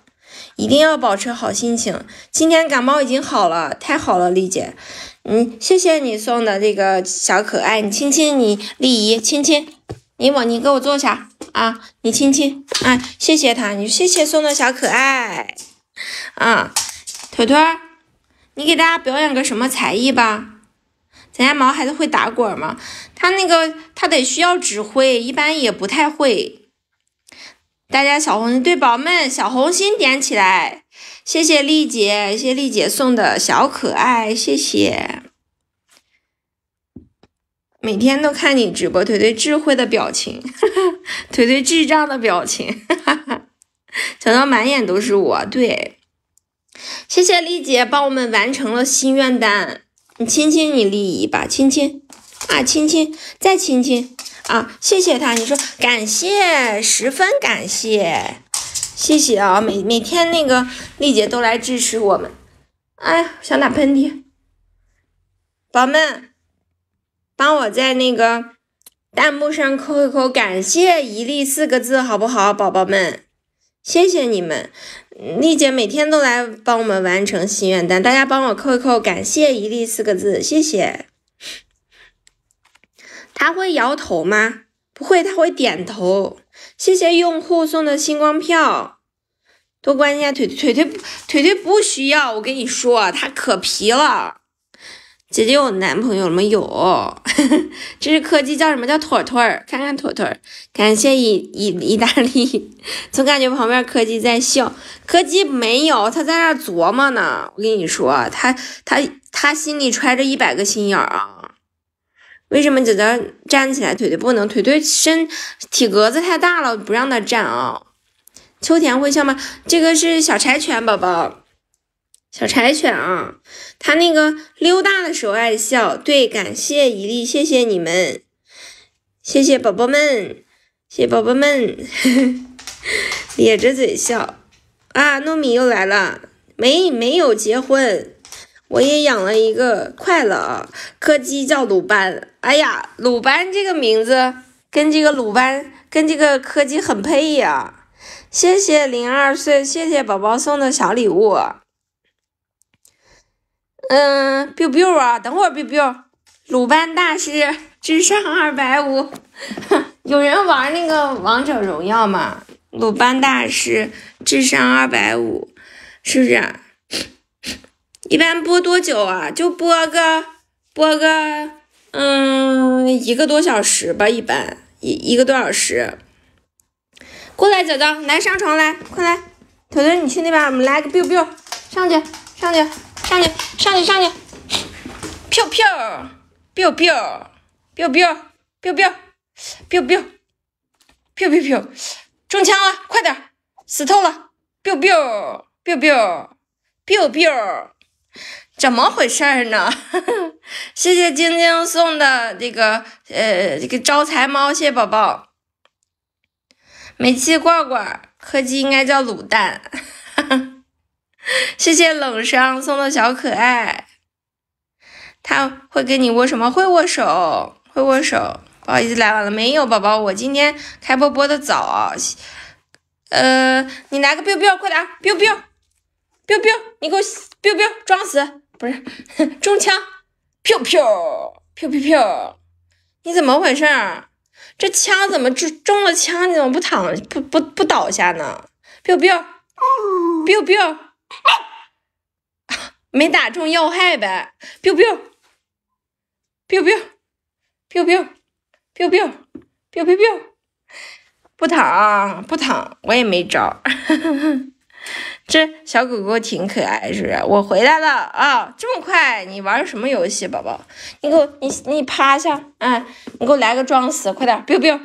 一定要保持好心情。今天感冒已经好了，太好了，丽姐，嗯，谢谢你送的这个小可爱，你亲亲你，丽姨亲亲你，我你给我坐下啊，你亲亲，哎，谢谢他，你谢谢送的小可爱，啊。腿腿，你给大家表演个什么才艺吧？咱家毛孩子会打滚吗？他那个他得需要指挥，一般也不太会。大家小红心对宝们，小红心点起来，谢谢丽姐，谢谢丽姐送的小可爱，谢谢。每天都看你直播，腿腿智慧的表情，腿腿智障的表情，哈哈，想到满眼都是我，对。谢谢丽姐帮我们完成了心愿单，你亲亲你丽姨吧，亲亲啊，亲亲，再亲亲啊，谢谢她，你说感谢，十分感谢，谢谢啊，每每天那个丽姐都来支持我们，哎，想打喷嚏，宝宝们，帮我在那个弹幕上扣一扣“感谢一丽”四个字好不好，宝宝们，谢谢你们。丽姐每天都来帮我们完成心愿单，大家帮我扣一扣，感谢一粒四个字，谢谢。他会摇头吗？不会，他会点头。谢谢用户送的星光票，多关一下腿腿腿腿腿腿不需要，我跟你说，他可皮了。姐姐有男朋友了吗？有，这是柯基，叫什么叫妥妥儿？看看妥妥儿，感谢意意意大利，总感觉旁边柯基在笑。柯基没有，他在那琢磨呢。我跟你说，他他他心里揣着一百个心眼儿啊。为什么姐姐站起来？腿腿不能，腿腿身体格子太大了，不让他站啊。秋田会笑吗？这个是小柴犬宝宝。小柴犬啊，它那个溜达的时候爱笑。对，感谢一粒，谢谢你们，谢谢宝宝们，谢谢宝宝们，咧着嘴笑啊！糯米又来了，没没有结婚，我也养了一个快乐啊，柯基叫鲁班。哎呀，鲁班这个名字跟这个鲁班跟这个柯基很配呀！谢谢零二岁，谢谢宝宝送的小礼物。嗯，biu biu 啊，等会儿 biu biu，鲁班大师智商二百五，有人玩那个王者荣耀吗？鲁班大师智商二百五，是不是？一般播多久啊？就播个播个，嗯，一个多小时吧，一般一一个多小时。过来，早早来上床来，快来，豆豆你去那边，我们来个 biu biu，上去上去。上去，上去，上去！彪彪，彪彪，彪彪，彪彪，彪彪，彪彪，彪！中枪了，快点，死透了！彪彪，彪彪，彪彪，怎么回事呢？谢谢晶晶送的这个呃这个招财猫，谢谢宝宝。煤气罐罐，柯基应该叫卤蛋。谢谢冷伤送的小可爱，他会跟你握什么？会握手，会握手。不好意思，来晚了。没有宝宝，我今天开播播的早。呃，你拿个 biu biu，快点 biu biu，biu biu，你给我 biu biu，装死。不是 中枪，biu biu，biu biu，biu，你怎么回事？这枪怎么中了枪？你怎么不躺？不不不，倒下呢？biu biu，biu biu。没打中要害呗？biu biu biu biu，不躺不躺，我也没招。这小狗狗挺可爱，是不是？我回来了啊，这么快？你玩什么游戏，宝宝？你给我你你趴下，哎，你给我来个装死，快点！biu biu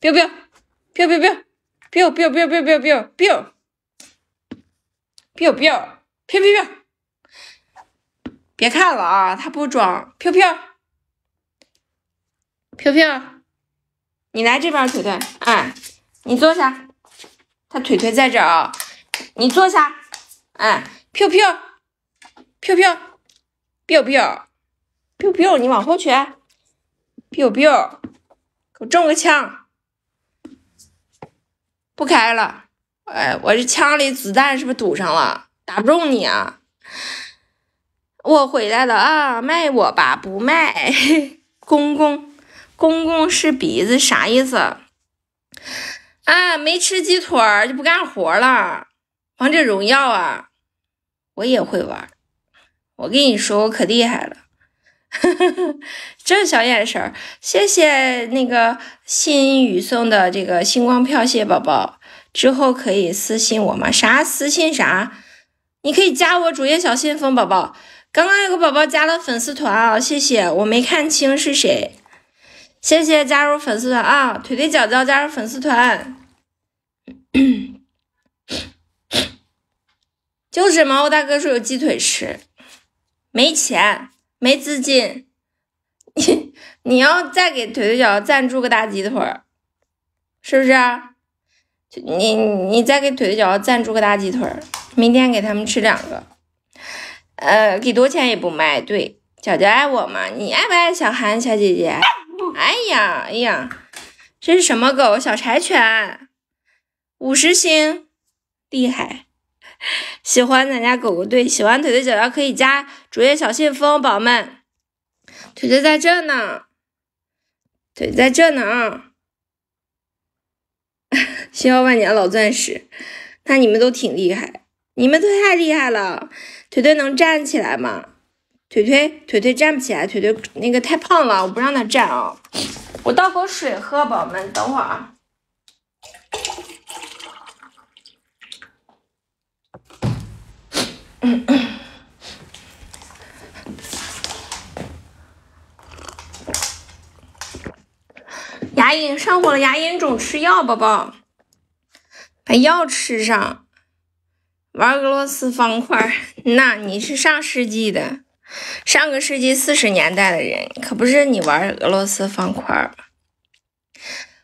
biu biu biu。biu biu。别看了啊，他不装。飘飘飘飘，你来这边腿腿，哎，你坐下。他腿腿在这儿啊，你坐下。哎，biu biu biu，你往后去。biu。给我中个枪，不开了。哎，我这枪里子弹是不是堵上了，打不中你啊？我回来了啊，卖我吧，不卖。公公公公是鼻子啥意思？啊，没吃鸡腿就不干活了。王者荣耀啊，我也会玩。我跟你说，我可厉害了。这小眼神，谢谢那个心雨送的这个星光票，谢宝宝。之后可以私信我吗？啥私信啥？你可以加我主页小信封，宝宝。刚刚有个宝宝加了粉丝团啊，谢谢。我没看清是谁，谢谢加入粉丝团啊！腿腿脚脚加入粉丝团。就是嘛，我大哥说有鸡腿吃，没钱没资金，你 你要再给腿腿脚脚赞助个大鸡腿儿，是不是？你你再给腿腿脚脚赞助个大鸡腿，明天给他们吃两个。呃，给多钱也不卖。对，脚脚爱我吗？你爱不爱小韩小姐姐？哎呀哎呀，这是什么狗？小柴犬，五十星，厉害！喜欢咱家狗狗对，喜欢腿腿脚脚可以加主页小信封，宝宝们，腿腿在这呢，腿在这呢啊。星 耀万年老钻石，那你们都挺厉害，你们都太厉害了。腿腿能站起来吗？腿腿，腿腿站不起来，腿腿那个太胖了，我不让他站啊。我倒口水喝，宝宝们等会儿啊。牙龈上火了，牙龈肿，吃药，宝宝，把药吃上。玩俄罗斯方块？那你是上世纪的，上个世纪四十年代的人，可不是你玩俄罗斯方块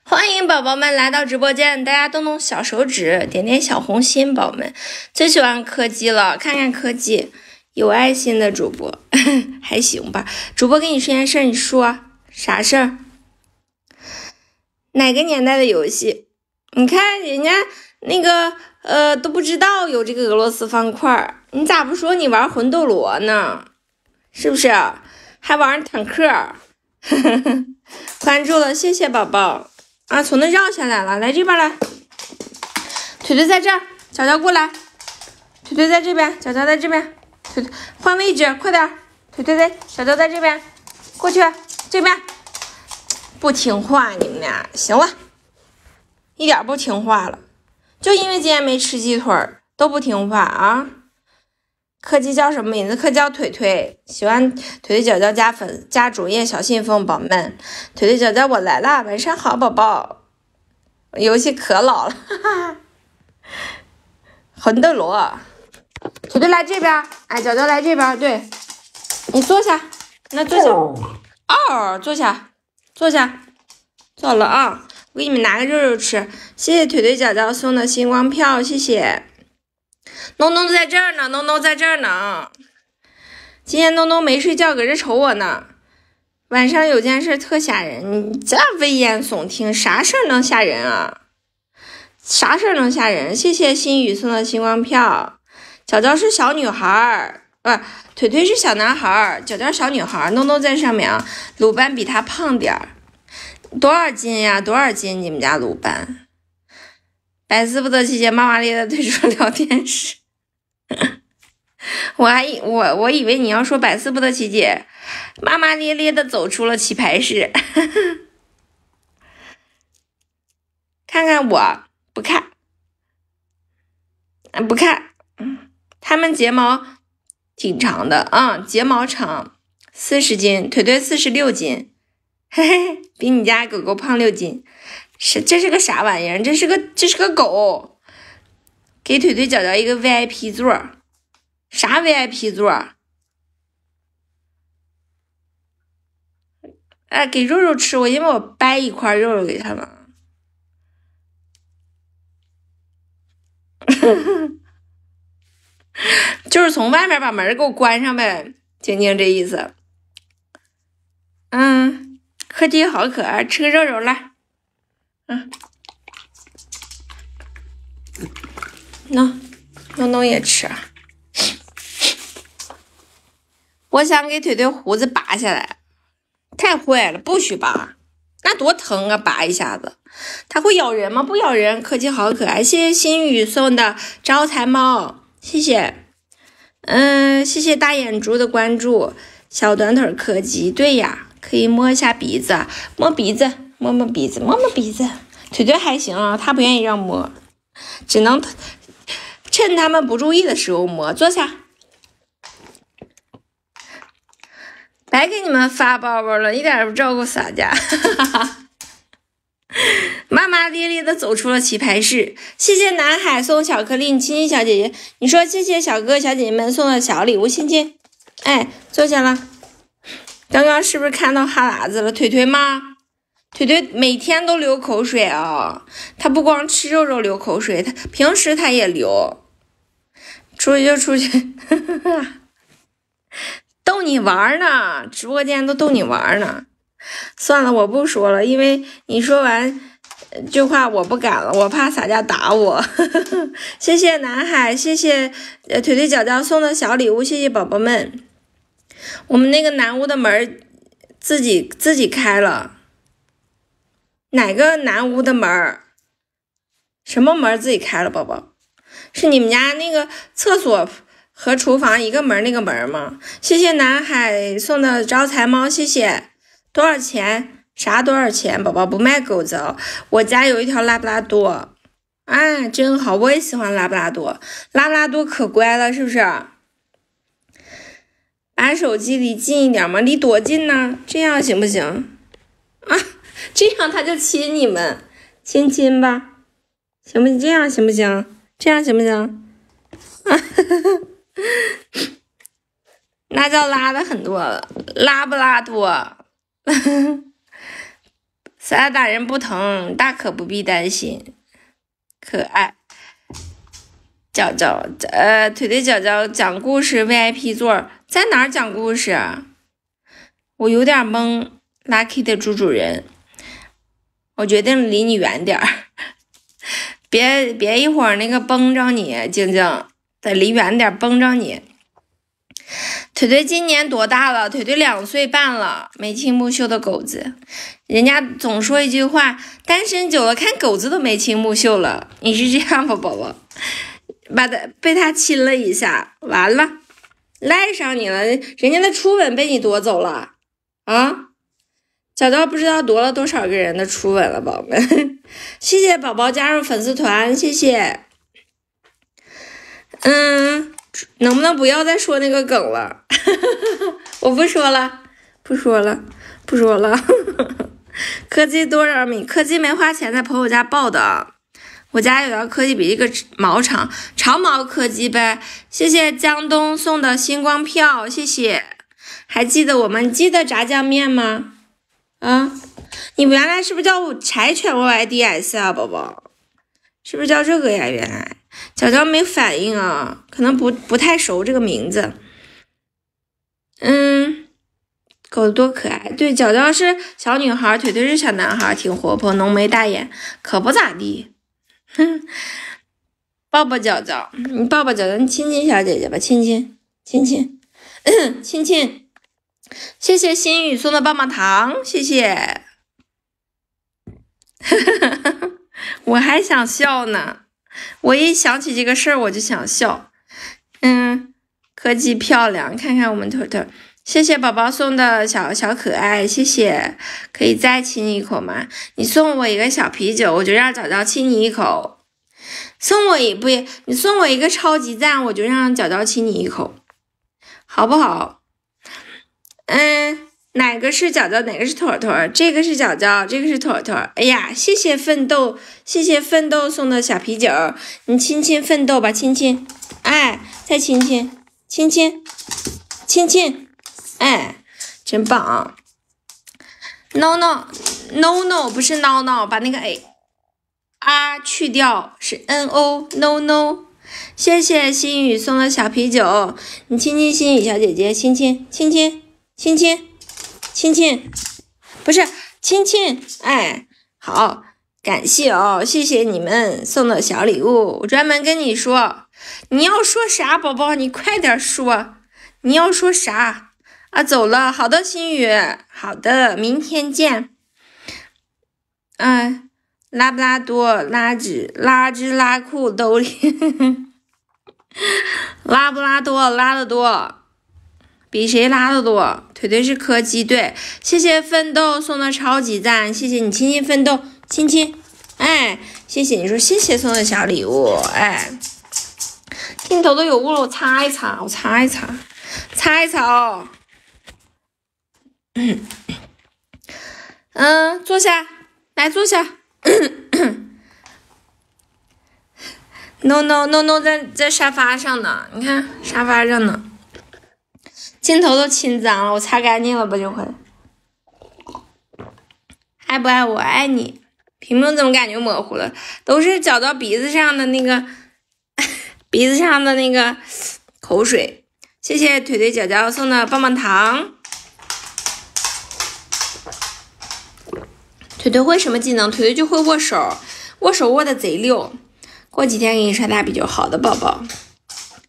欢迎宝宝们来到直播间，大家动动小手指，点点小红心。宝宝们最喜欢柯基了，看看柯基，有爱心的主播，还行吧？主播跟你说件事，你说啥事儿？哪个年代的游戏？你看人家那个呃都不知道有这个俄罗斯方块，你咋不说你玩魂斗罗呢？是不是？还玩坦克？关注了，谢谢宝宝啊！从那绕下来了，来这边来，腿腿在这儿，脚脚过来，腿腿在这边，脚脚在这边，腿换位置，快点，腿腿在，脚脚在这边，过去这边。不听话，你们俩行了，一点不听话了，就因为今天没吃鸡腿儿都不听话啊！柯基叫什么名字？柯叫腿腿，喜欢腿腿脚脚加粉加主页小信封，宝宝们，腿腿脚脚我来啦，晚上好，宝宝，游戏可老了，魂斗罗，腿腿来这边，哎，脚脚来这边，对你坐下，那坐下，二坐下。坐下，坐了啊！我给你们拿个肉肉吃。谢谢腿腿、脚脚送的星光票，谢谢。东东在这儿呢，东东在这儿呢。今天东东没睡觉，搁这瞅我呢。晚上有件事特吓人，你这危言耸听，啥事儿能吓人啊？啥事儿能吓人？谢谢心雨送的星光票。角娇是小女孩儿，不。腿腿是小男孩儿，脚脚小女孩，弄弄在上面啊。鲁班比他胖点儿，多少斤呀？多少斤？你们家鲁班百思不得其解，骂骂咧咧退出聊天室。我还以我我以为你要说百思不得其解，骂骂咧咧的走出了棋牌室。看看我不看，不看，他们睫毛。挺长的啊，睫毛长，四十斤，腿腿四十六斤，嘿 嘿，比你家狗狗胖六斤，是这是个啥玩意儿？这是个这是个狗，给腿腿、找到一个 VIP 座啥 VIP 座哎，给肉肉吃，我因为我掰一块肉肉给他们。就是从外面把门给我关上呗，晶晶这意思。嗯，柯基好可爱，吃个肉肉来。嗯，那东东也吃。我想给腿腿胡子拔下来，太坏了，不许拔，那多疼啊！拔一下子，它会咬人吗？不咬人。柯基好可爱，谢谢心语送的招财猫。谢谢，嗯，谢谢大眼珠的关注，小短腿柯基，对呀，可以摸一下鼻子，摸鼻子，摸摸鼻子，摸摸鼻子，腿腿还行啊，他不愿意让摸，只能趁他们不注意的时候摸，坐下，白给你们发包包了，一点不照顾洒家，哈哈哈。骂骂咧咧的走出了棋牌室。谢谢南海送巧克力，亲亲小姐姐，你说谢谢小哥小姐姐们送的小礼物，亲亲。哎，坐下了。刚刚是不是看到哈喇子了？腿腿吗？腿腿每天都流口水啊！他不光吃肉肉流口水，他平时他也流。出去就出去，逗你玩呢，直播间都逗你玩呢。算了，我不说了，因为你说完。就怕我不敢了，我怕洒家打我。谢谢南海，谢谢呃腿腿脚脚送的小礼物，谢谢宝宝们。我们那个南屋的门自己自己开了，哪个南屋的门？什么门自己开了，宝宝？是你们家那个厕所和厨房一个门那个门吗？谢谢南海送的招财猫，谢谢。多少钱？啥多少钱？宝宝不卖狗子哦。我家有一条拉布拉多，哎，真好，我也喜欢拉布拉多。拉布拉多可乖了，是不是？把手机离近一点嘛，离多近呢？这样行不行？啊，这样他就亲你们，亲亲吧，行不？行？这样行不行？这样行不行？啊哈哈，那叫拉的很多了，拉布拉多，咱俩打人不疼，大可不必担心。可爱，娇娇，呃，腿腿，娇娇，讲故事 VIP 座在哪儿？讲故事，我有点懵。Lucky 的猪主人，我决定离你远点儿，别别一会儿那个崩着你。静静，得离远点崩着你。腿腿今年多大了？腿腿两岁半了，眉清目秀的狗子。人家总说一句话，单身久了看狗子都眉清目秀了。你是这样吧，宝宝？把他被他亲了一下，完了，赖上你了。人家的初吻被你夺走了啊！小道不知道夺了多少个人的初吻了，宝宝们，谢谢宝宝加入粉丝团，谢谢。嗯，能不能不要再说那个梗了？我不说了，不说了，不说了。柯基多少米？柯基没花钱，在朋友家抱的。我家有条柯基比这个毛长长毛柯基呗。谢谢江东送的星光票，谢谢。还记得我们鸡的炸酱面吗？啊，你原来是不是叫柴犬 Y Y D S 啊，宝宝？是不是叫这个呀？原来，娇娇没反应啊，可能不不太熟这个名字。嗯。狗多可爱，对，角角是小女孩，腿腿是小男孩，挺活泼，浓眉大眼，可不咋地。抱抱角角，你抱抱角角，你亲亲小姐姐吧，亲亲，亲亲，亲亲。谢谢心雨送的棒棒糖，谢谢。我还想笑呢，我一想起这个事儿我就想笑。嗯，科技漂亮，看看我们腿腿。谢谢宝宝送的小小可爱，谢谢，可以再亲一口吗？你送我一个小啤酒，我就让角角亲你一口。送我一不，你送我一个超级赞，我就让角角亲你一口，好不好？嗯，哪个是角角，哪个是妥妥？这个是角角，这个是妥妥。哎呀，谢谢奋斗，谢谢奋斗送的小啤酒，你亲亲奋斗吧，亲亲，哎，再亲亲，亲亲，亲亲。哎，真棒啊！No no no no，不是 no no，把那个 a r 去掉，是 no no no。谢谢心雨送的小啤酒，你亲亲心雨小姐姐，亲亲亲亲亲亲亲亲，不是亲亲，哎，好，感谢哦，谢谢你们送的小礼物。我专门跟你说，你要说啥，宝宝，你快点说，你要说啥？啊，走了，好的，心雨，好的，明天见。嗯，拉布拉多拉子拉只拉裤兜里，拉布拉多拉的多，比谁拉的多？腿腿是柯基，对，谢谢奋斗送的超级赞，谢谢你亲亲奋斗亲亲，哎，谢谢你说谢谢送的小礼物，哎，镜头都有雾了，我擦一擦，我擦一擦，擦一擦哦。嗯，坐下来，坐下。No no no no，在在沙发上呢，你看沙发上呢。镜头都亲脏了，我擦干净了不就会。爱不爱我？爱你。屏幕怎么感觉模糊了？都是搅到鼻子上的那个，鼻子上的那个口水。谢谢腿腿脚脚送的棒棒糖。腿腿会什么技能？腿腿就会握手，握手握的贼溜。过几天给你刷大比较好的宝宝，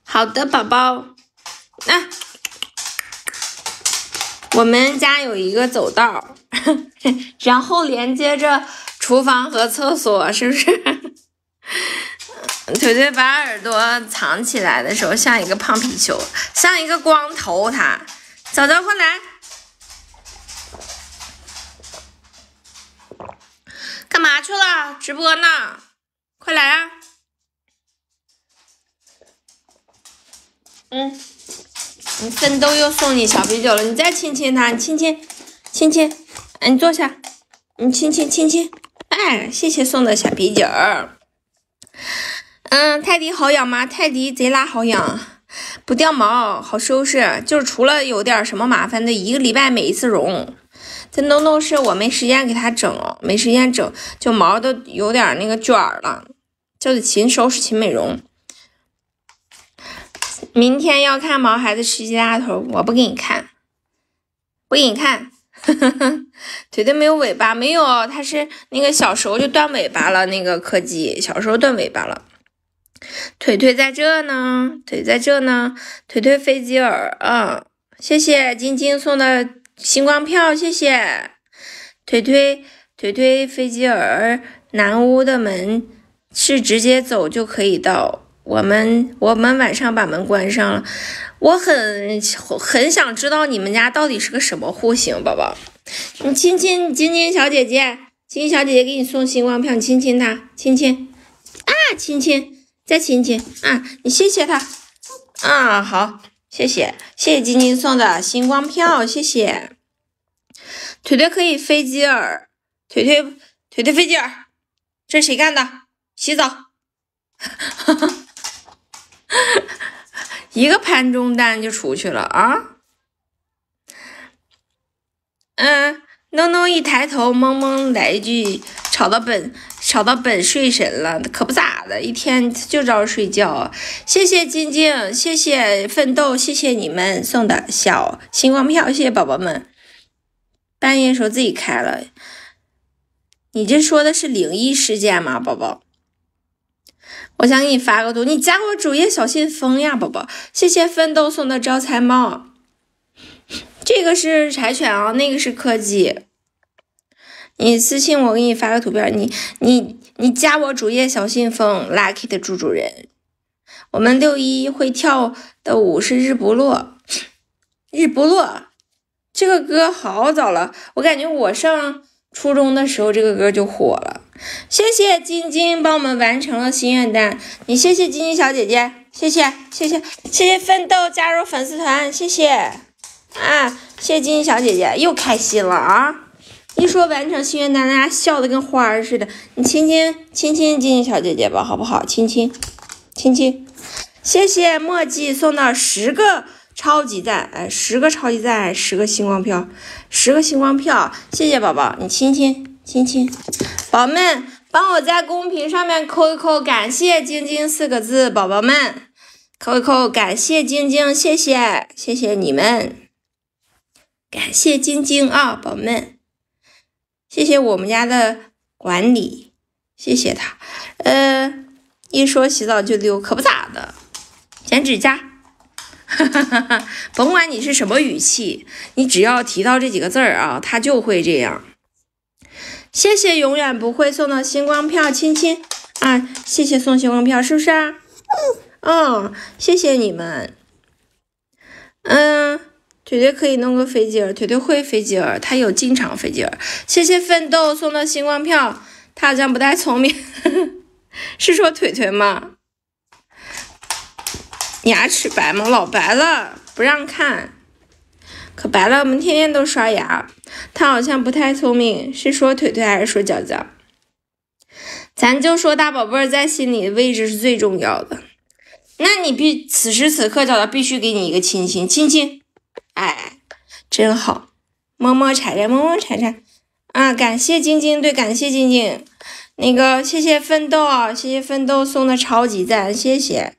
好的宝宝。那我们家有一个走道，然后连接着厨房和厕所，是不是？腿腿把耳朵藏起来的时候，像一个胖皮球，像一个光头。他早早快来。干嘛去了？直播呢？快来啊！嗯，你奋斗又送你小啤酒了，你再亲亲它，你亲亲亲亲，哎，你坐下，你亲亲亲亲，哎，谢谢送的小啤酒儿。嗯，泰迪好养吗？泰迪贼拉好养，不掉毛，好收拾，就是除了有点什么麻烦的，一个礼拜每一次容。这弄弄是我没时间给他整哦，没时间整，就毛都有点那个卷了，就得勤收拾、勤美容。明天要看毛孩子吃鸡大头，我不给你看，不给你看。腿腿没有尾巴，没有，它是那个小时候就断尾巴了，那个柯基小时候断尾巴了。腿腿在这呢，腿在这呢，腿腿飞机耳啊，谢谢晶晶送的。星光票，谢谢。腿腿腿腿，飞机儿，南屋的门是直接走就可以到。我们我们晚上把门关上了。我很很想知道你们家到底是个什么户型，宝宝。你亲亲晶晶小姐姐，晶晶小姐姐给你送星光票，你亲亲她，亲亲。啊，亲亲，再亲亲啊！你谢谢她啊，好。谢谢谢谢晶晶送的星光票，谢谢。腿腿可以飞机儿，腿腿腿腿费劲儿，这是谁干的？洗澡，一个盘中单就出去了啊！嗯，弄弄一抬头，萌萌来一句，吵的本。吵到本睡神了，可不咋的，一天就着睡觉。谢谢晶静，谢谢奋斗，谢谢你们送的小星光票，谢谢宝宝们。半夜时候自己开了，你这说的是灵异事件吗，宝宝？我想给你发个图，你加我主页小信封呀，宝宝。谢谢奋斗送的招财猫，这个是柴犬啊，那个是柯基。你私信我，给你发个图片。你你你加我主页小信封，lucky 的猪主人。我们六一会跳的舞是《日不落》，日不落，这个歌好早了，我感觉我上初中的时候这个歌就火了。谢谢晶晶帮我们完成了心愿单，你谢谢晶晶小姐姐，谢谢谢谢谢谢奋斗加入粉丝团，谢谢啊，谢谢晶晶小姐姐又开心了啊。一说完成心愿单，大家笑的跟花儿似的。你亲亲亲亲晶晶小姐姐吧，好不好？亲亲亲亲，谢谢墨迹送到十个超级赞，哎，十个超级赞，十个星光票，十个星光票，谢谢宝宝，你亲亲亲亲。宝宝们，帮我在公屏上面扣一扣，感谢晶晶四个字。宝宝们，扣一扣，感谢晶晶，谢谢谢谢你们，感谢晶晶啊，宝宝们。谢谢我们家的管理，谢谢他。呃，一说洗澡就溜，可不咋的。剪指甲，哈哈哈哈甭管你是什么语气，你只要提到这几个字儿啊，他就会这样。谢谢永远不会送的星光票，亲亲啊！谢谢送星光票，是不是？嗯，谢谢你们，嗯。腿腿可以弄个飞机儿，腿腿会飞机儿，他有进场飞机儿。谢谢奋斗送的星光票。他好像不太聪明，是说腿腿吗？牙齿白吗？老白了，不让看，可白了。我们天天都刷牙。他好像不太聪明，是说腿腿还是说脚脚？咱就说大宝贝儿在心里的位置是最重要的。那你必此时此刻脚脚必须给你一个亲亲，亲亲。哎，真好，么么柴柴，么么柴柴，啊，感谢晶晶，对，感谢晶晶，那个谢谢奋斗，啊，谢谢奋斗送的超级赞，谢谢，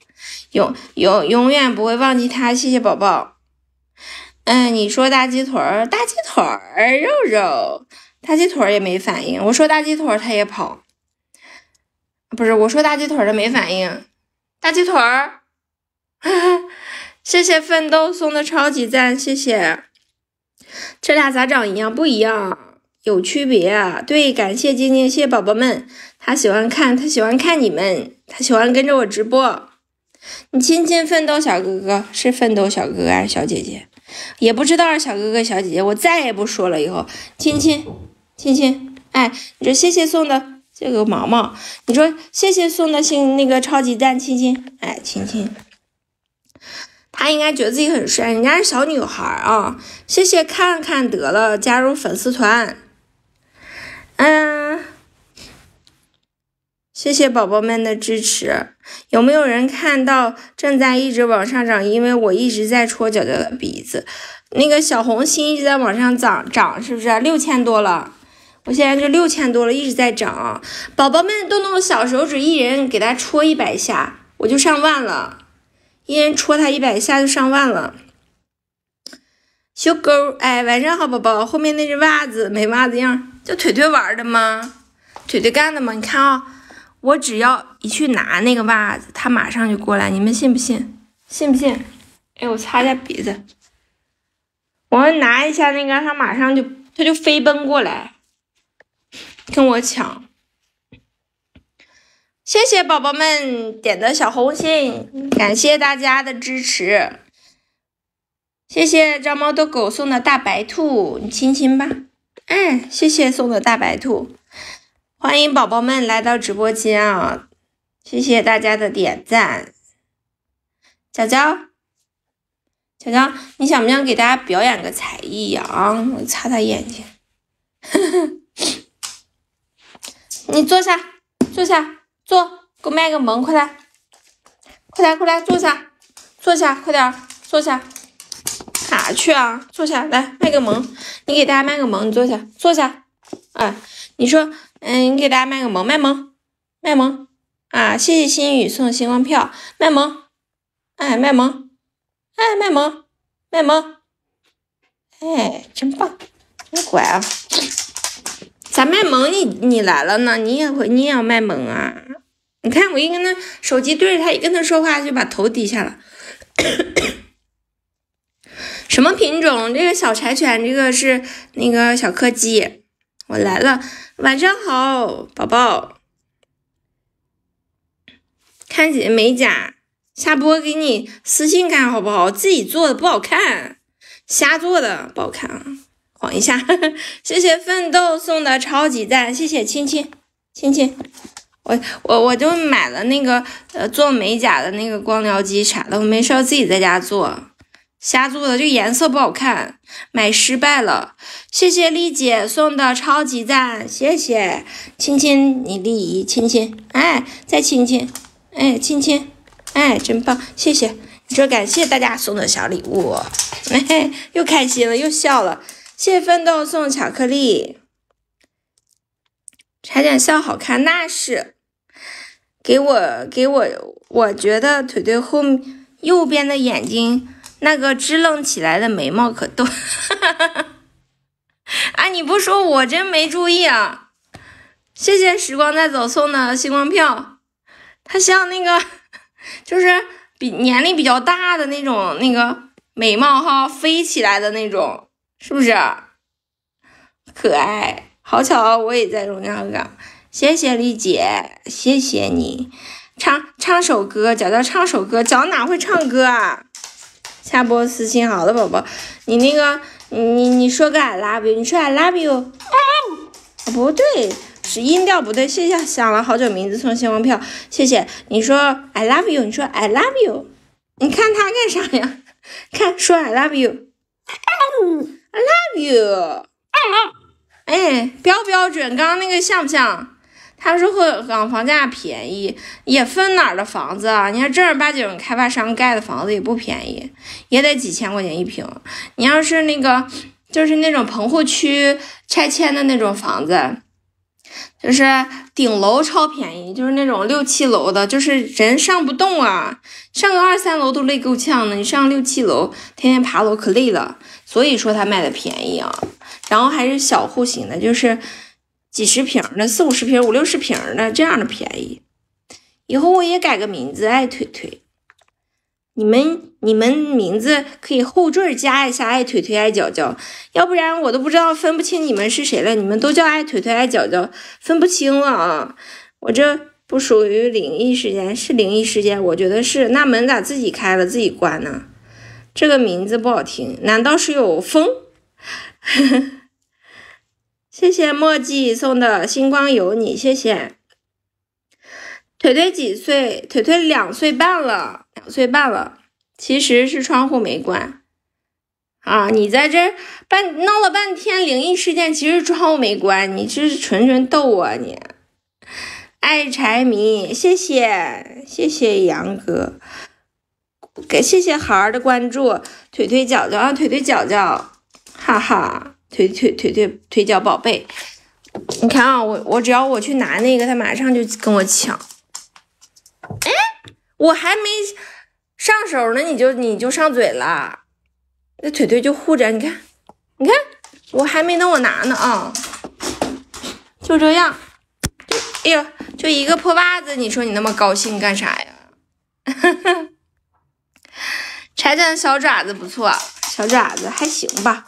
永永永远不会忘记他，谢谢宝宝。嗯，你说大鸡腿儿，大鸡腿儿肉肉，大鸡腿儿也没反应，我说大鸡腿儿它也跑，不是，我说大鸡腿儿它没反应，大鸡腿儿。谢谢奋斗送的超级赞，谢谢。这俩咋长一样？不一样，有区别。对，感谢晶晶，谢谢宝宝们，他喜欢看，他喜欢看你们，他喜欢跟着我直播。你亲亲奋斗小哥哥，是奋斗小哥哥还是小姐姐？也不知道是小哥哥小姐姐，我再也不说了，以后亲亲亲亲。哎，你说谢谢送的这个毛毛，你说谢谢送的星那个超级赞，亲亲，哎，亲亲。他应该觉得自己很帅，人家是小女孩啊。谢谢看看得了，加入粉丝团。嗯，谢谢宝宝们的支持。有没有人看到正在一直往上涨？因为我一直在戳脚的鼻子，那个小红心一直在往上涨，涨是不是？六千多了，我现在就六千多了，一直在涨。宝宝们动动小手指，一人给他戳一百下，我就上万了。一人戳他一百下就上万了。小狗，哎，晚上好，宝宝。后面那只袜子没袜子样，就腿腿玩的吗？腿腿干的吗？你看啊，我只要一去拿那个袜子，他马上就过来。你们信不信？信不信？哎，我擦一下鼻子，我拿一下那个，他马上就，他就飞奔过来，跟我抢。谢谢宝宝们点的小红心，感谢大家的支持。谢谢招猫逗狗送的大白兔，亲亲吧，哎，谢谢送的大白兔。欢迎宝宝们来到直播间啊！谢谢大家的点赞。娇娇，娇娇，你想不想给大家表演个才艺呀？啊，我擦擦眼睛。你坐下，坐下。坐，给我卖个萌，快来，快来，快来，坐下，坐下，快点，坐下，哪去啊？坐下来，卖个萌，你给大家卖个萌，你坐下，坐下，哎，你说，嗯，你给大家卖个萌，卖萌，卖萌啊！谢谢心雨送星光票，卖萌，哎，卖萌，哎，卖萌，卖萌，哎，真棒，真乖啊！咋卖萌？你你来了呢？你也会，你也要卖萌啊？你看我一跟他手机对着他，一跟他说话就把头低下了。什么品种？这个小柴犬，这个是那个小柯基。我来了，晚上好，宝宝。看姐姐美甲，下播给你私信看好不好？自己做的不好看，瞎做的不好看啊。晃一下，谢谢奋斗送的超级赞，谢谢亲亲亲亲，我我我就买了那个呃做美甲的那个光疗机啥的，我没事自己在家做，瞎做的，就颜色不好看，买失败了。谢谢丽姐送的超级赞，谢谢亲亲你丽姨亲亲，哎再亲亲，哎亲亲，哎真棒，谢谢，你说感谢大家送的小礼物，嘿 嘿，又开心了，又笑了。谢奋斗送巧克力，踩点笑好看那是，给我给我，我觉得腿腿后右边的眼睛那个支棱起来的眉毛可逗，啊你不说我真没注意啊。谢谢时光在走送的星光票，它像那个就是比年龄比较大的那种那个眉毛哈飞起来的那种。是不是可爱？好巧，我也在荣耀上。谢谢丽姐，谢谢你。唱唱首歌，脚脚唱首歌，脚哪会唱歌啊？下播私信好了，宝宝，你那个你你说个 I love you，你说 I love you，不对，是音调不对。谢谢想了好久名字送星光票，谢谢。你说 I love you，你说 I love you，你看他干啥呀？看说 I love you。I love you。哎，标不标准？刚刚那个像不像？他说鹤岗房价便宜，也分哪儿的房子啊？你看正儿八经开发商盖的房子也不便宜，也得几千块钱一平。你要是那个，就是那种棚户区拆迁的那种房子。就是顶楼超便宜，就是那种六七楼的，就是人上不动啊，上个二三楼都累够呛的，你上六七楼，天天爬楼可累了，所以说它卖的便宜啊，然后还是小户型的，就是几十平的，四五十平五六十平的这样的便宜，以后我也改个名字，爱推推。你们你们名字可以后缀加一下“爱腿腿爱脚脚”，要不然我都不知道分不清你们是谁了。你们都叫“爱腿腿爱脚脚”，分不清了啊！我这不属于灵异事件，是灵异事件，我觉得是。那门咋自己开了自己关呢？这个名字不好听，难道是有风？谢谢墨迹送的星光有你，谢谢。腿腿几岁？腿腿两岁半了。两岁半了，其实是窗户没关啊！你在这半闹了半天灵异事件，其实窗户没关，你这是纯纯逗我，你爱财迷，谢谢谢谢杨哥，给谢谢孩儿的关注，腿腿脚脚啊腿腿脚脚，哈哈，腿腿腿腿腿脚宝贝，你看啊，我我只要我去拿那个，他马上就跟我抢，哎。我还没上手呢，你就你就上嘴了，那腿腿就护着。你看，你看，我还没等我拿呢啊，就这样，哎呦，就一个破袜子，你说你那么高兴干啥呀？柴犬小爪子不错，小爪子还行吧？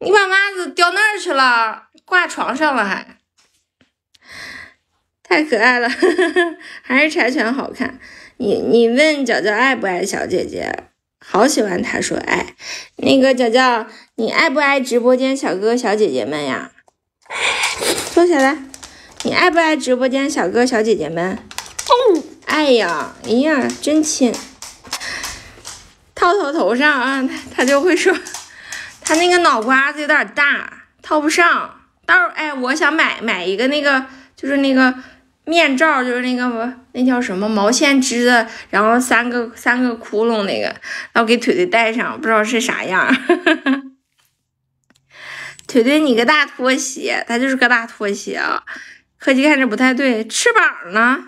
你把袜子掉那儿去了？挂床上了还？太可爱了，还是柴犬好看。你你问角角爱不爱小姐姐，好喜欢，他说爱。那个角角，你爱不爱直播间小哥哥小姐姐们呀？坐起来，你爱不爱直播间小哥哥小姐姐们？哎呀，哎呀，真亲。套头头上啊，他他就会说，他那个脑瓜子有点大，套不上。到时候哎，我想买买一个那个，就是那个面罩，就是那个。那叫什么毛线织的，然后三个三个窟窿那个，然后给腿腿带上，不知道是啥样。腿腿你个大拖鞋，它就是个大拖鞋啊。科技看着不太对，翅膀呢？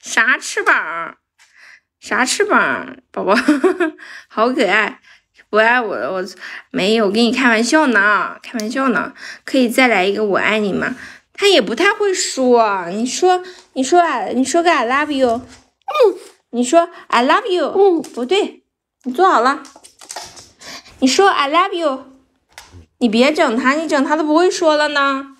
啥翅膀？啥翅膀？宝宝 好可爱，不爱我，我没有，跟你开玩笑呢，开玩笑呢。可以再来一个我爱你吗？他也不太会说，你说。你说啊，你说个 I love you，嗯，你说 I love you，嗯，不对，你坐好了，你说 I love you，你别整他，你整他都不会说了呢。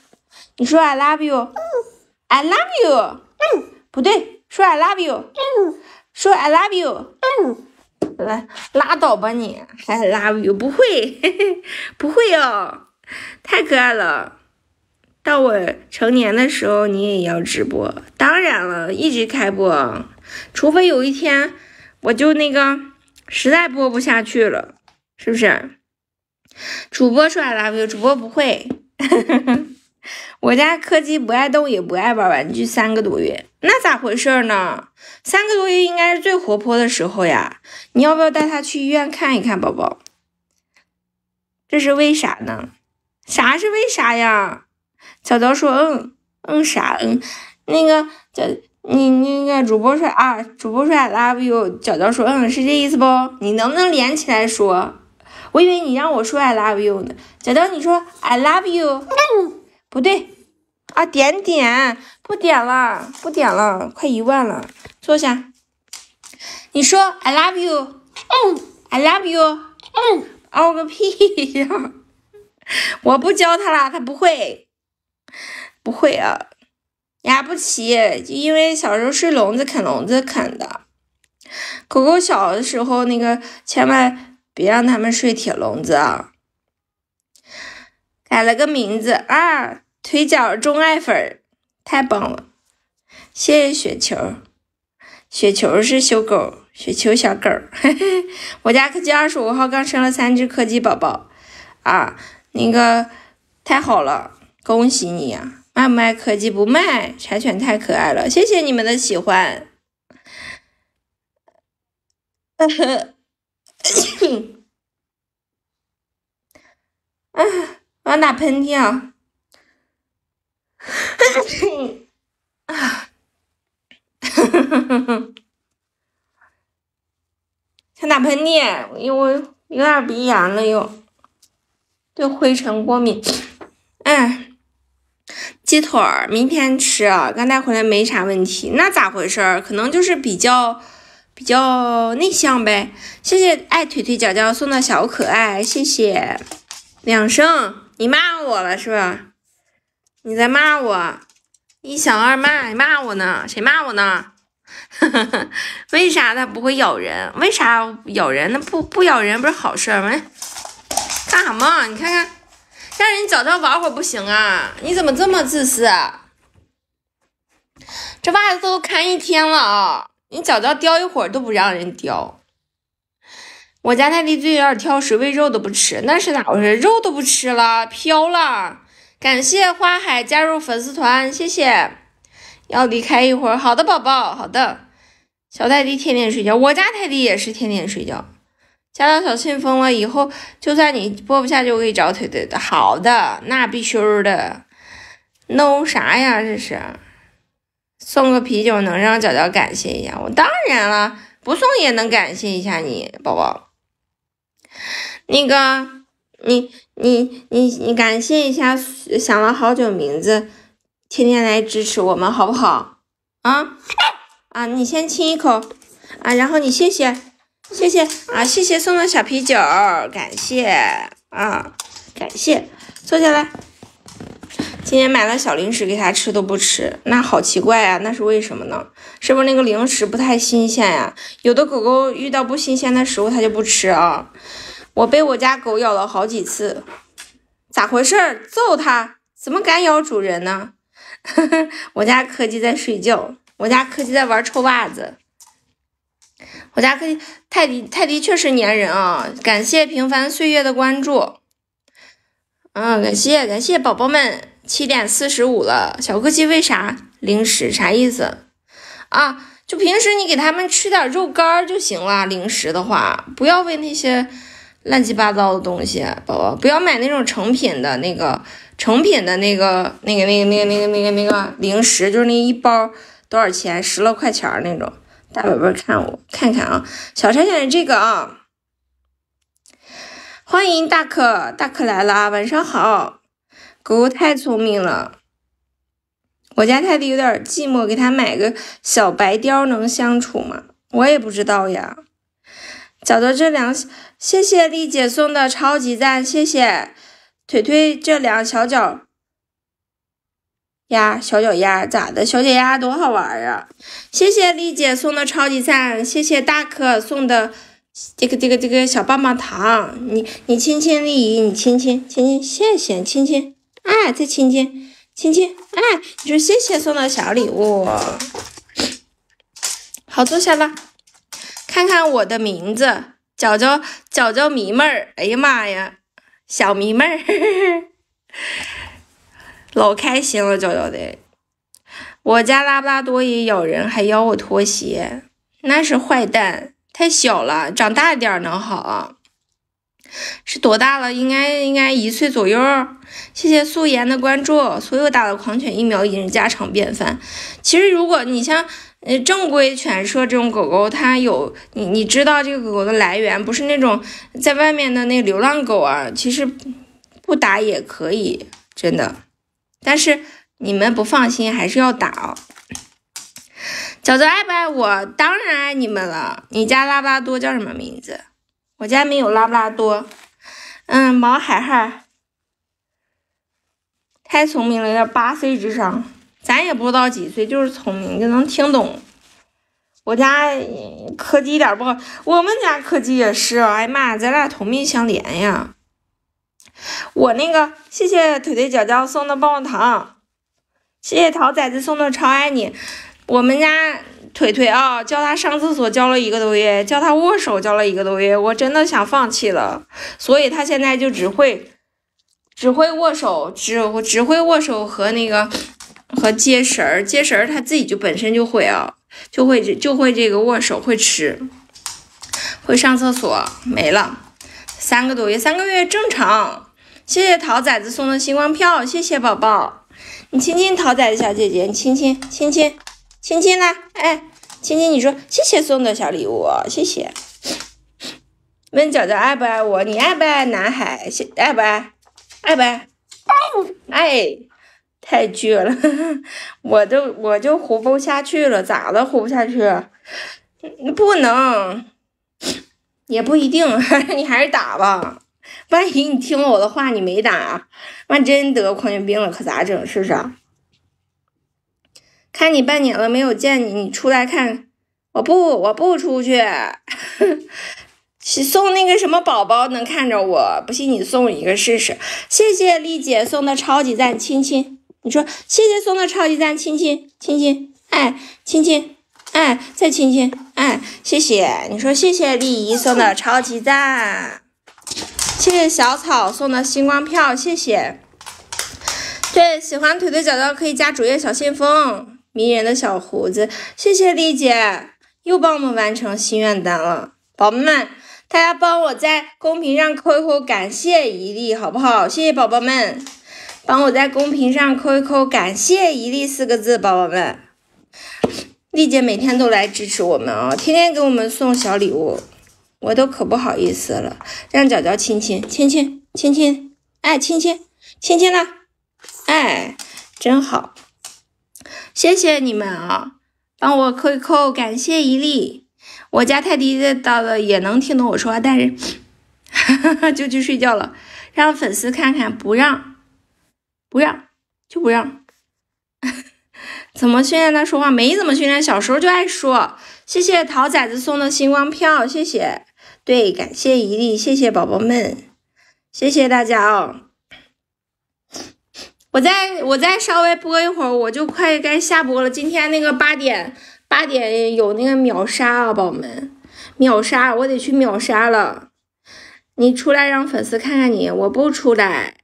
你说 I love you，I love you，嗯，不对，说 I love you，嗯，说 I love you，嗯，来，拉倒吧，你还 I love you，不会，不会哦，太可爱了。到我成年的时候，你也要直播，当然了，一直开播，除非有一天我就那个实在播不下去了，是不是？主播出来了没有？主播不会。我家柯基不爱动，也不爱玩玩具，三个多月，那咋回事呢？三个多月应该是最活泼的时候呀，你要不要带他去医院看一看宝宝？这是为啥呢？啥是为啥呀？小刀说：“嗯嗯啥嗯，那个叫你那个主播说啊，主播说 I love you。”小刀说：“嗯，是这意思不？你能不能连起来说？我以为你让我说 I love you 呢。”小刀你说：“I love you。”嗯，不对啊，点点不点了，不点了，快一万了，坐下。你说：“I love you。”嗯，I love you。嗯，嗷个屁呀！我不教他了，他不会。不会啊，牙不齐，就因为小时候睡笼子啃笼子啃的。狗狗小的时候，那个千万别让它们睡铁笼子啊！改了个名字啊，腿脚钟爱粉，太棒了！谢谢雪球，雪球是小狗，雪球小狗。我家柯基二十五号刚生了三只柯基宝宝啊，那个太好了，恭喜你呀！爱不卖柯基不卖，柴犬太可爱了，谢谢你们的喜欢。啊我要打喷嚏啊！想打喷嚏，因为有点鼻炎了，又对灰尘过敏。哎。鸡腿儿明天吃，啊，刚带回来没啥问题，那咋回事儿？可能就是比较比较内向呗。谢谢爱腿腿脚脚送的小可爱，谢谢。两声，你骂我了是吧？你在骂我？一想二骂，你骂我呢？谁骂我呢？为啥它不会咬人？为啥咬人？那不不咬人不是好事吗？干哈嘛？你看看。让人早早玩会不行啊？你怎么这么自私？这袜子都看一天了啊！你早早叼一会儿都不让人叼。我家泰迪最近有点挑食，喂肉都不吃，那是咋回事？肉都不吃了，飘了。感谢花海加入粉丝团，谢谢。要离开一会儿，好的，宝宝，好的。小泰迪天天睡觉，我家泰迪也是天天睡觉。加到小信封了，以后就算你播不下去，我给你找腿腿的。好的，那必须的。no 啥呀？这是送个啤酒能让角角感谢一下我？当然了，不送也能感谢一下你，宝宝。那个，你你你你感谢一下，想了好久名字，天天来支持我们，好不好？啊啊，你先亲一口啊，然后你谢谢。谢谢啊，谢谢送的小啤酒，感谢啊，感谢。坐下来。今天买了小零食给它吃都不吃，那好奇怪呀，那是为什么呢？是不是那个零食不太新鲜呀？有的狗狗遇到不新鲜的食物它就不吃啊。我被我家狗咬了好几次，咋回事？揍它！怎么敢咬主人呢？我家柯基在睡觉，我家柯基在玩臭袜子，我家柯基。泰迪泰迪确实粘人啊，感谢平凡岁月的关注，嗯，感谢感谢宝宝们，七点四十五了，小哥去喂啥零食？啥意思啊？就平时你给他们吃点肉干就行了，零食的话不要喂那些乱七八糟的东西，宝宝不要买那种成品的那个成品的那个那个那个那个那个那个那个零食，就是那一包多少钱，十来块钱那种。大宝贝看我看看啊，小柴犬是这个啊。欢迎大可大可来了啊，晚上好。狗狗太聪明了，我家泰迪有点寂寞，给它买个小白貂能相处吗？我也不知道呀。找到这两，谢谢丽姐送的超级赞，谢谢。腿腿这两小脚。呀，小脚丫咋的？小脚丫多好玩儿啊！谢谢丽姐送的超级赞，谢谢大可送的这个这个这个小棒棒糖。你你亲亲丽姨，你亲亲亲亲，谢谢亲亲。哎，再亲亲亲亲。哎，你说谢谢送的小礼物。好，坐下吧，看看我的名字，脚脚脚脚迷妹儿。哎呀妈呀，小迷妹儿。老开心了，娇娇的，我家拉布拉多也咬人，还咬我拖鞋，那是坏蛋，太小了，长大点儿能好啊。是多大了？应该应该一岁左右。谢谢素颜的关注，所有打了狂犬疫苗经是家常便饭。其实如果你像呃正规犬舍这种狗狗，它有你你知道这个狗狗的来源，不是那种在外面的那流浪狗啊，其实不打也可以，真的。但是你们不放心还是要打哦。饺子爱不爱我？当然爱你们了。你家拉布拉多叫什么名字？我家没有拉布拉多。嗯，毛孩孩太聪明了，要八岁智商。咱也不知道几岁，就是聪明，就能听懂。我家柯基一点不好，我们家柯基也是。哎呀妈，咱俩同命相连呀。我那个，谢谢腿腿脚脚送的棒棒糖，谢谢桃崽子送的超爱你。我们家腿腿啊，教他上厕所教了一个多月，教他握手教了一个多月，我真的想放弃了，所以他现在就只会，只会握手，只只会握手和那个和接绳儿，接绳儿他自己就本身就会啊，就会就会这个握手，会吃，会上厕所，没了，三个多月，三个月正常。谢谢桃崽子送的星光票，谢谢宝宝，你亲亲桃崽子小姐姐，你亲亲亲亲亲亲来，哎，亲亲，你说谢谢送的小礼物，谢谢。问娇娇爱不爱我，你爱不爱男孩？爱不爱？爱不爱？爱。太倔了，我都我就活不下去了，咋的活不下去？不能，也不一定，你还是打吧。万一你听了我的话，你没打，万真得狂犬病了，可咋整？是不是？看你半年了没有见你，你出来看。我不，我不出去。去送那个什么宝宝，能看着我？不信你送一个试试。谢谢丽姐送的超级赞亲亲。你说谢谢送的超级赞亲亲亲亲，哎亲亲，哎再亲亲，哎谢谢。你说谢谢丽姨送的超级赞。谢谢小草送的星光票，谢谢。对喜欢腿腿脚脚可以加主页小信封。迷人的小胡子，谢谢丽姐又帮我们完成心愿单了，宝宝们，大家帮我在公屏上扣一扣感谢一利好不好？谢谢宝宝们，帮我在公屏上扣一扣感谢一利四个字，宝宝们。丽姐每天都来支持我们啊，天天给我们送小礼物。我都可不好意思了，让角角亲亲，亲亲亲亲，哎，亲亲亲亲了，哎，真好，谢谢你们啊，帮我扣一扣，感谢一粒。我家泰迪到了也能听懂我说话，但是 就去睡觉了，让粉丝看看，不让，不让，就不让，怎么训练他说话没怎么训练，小时候就爱说，谢谢桃崽子送的星光票，谢谢。对，感谢一粒，谢谢宝宝们，谢谢大家啊！我再我再稍微播一会儿，我就快该下播了。今天那个八点八点有那个秒杀啊，宝宝们，秒杀，我得去秒杀了。你出来让粉丝看看你，我不出来。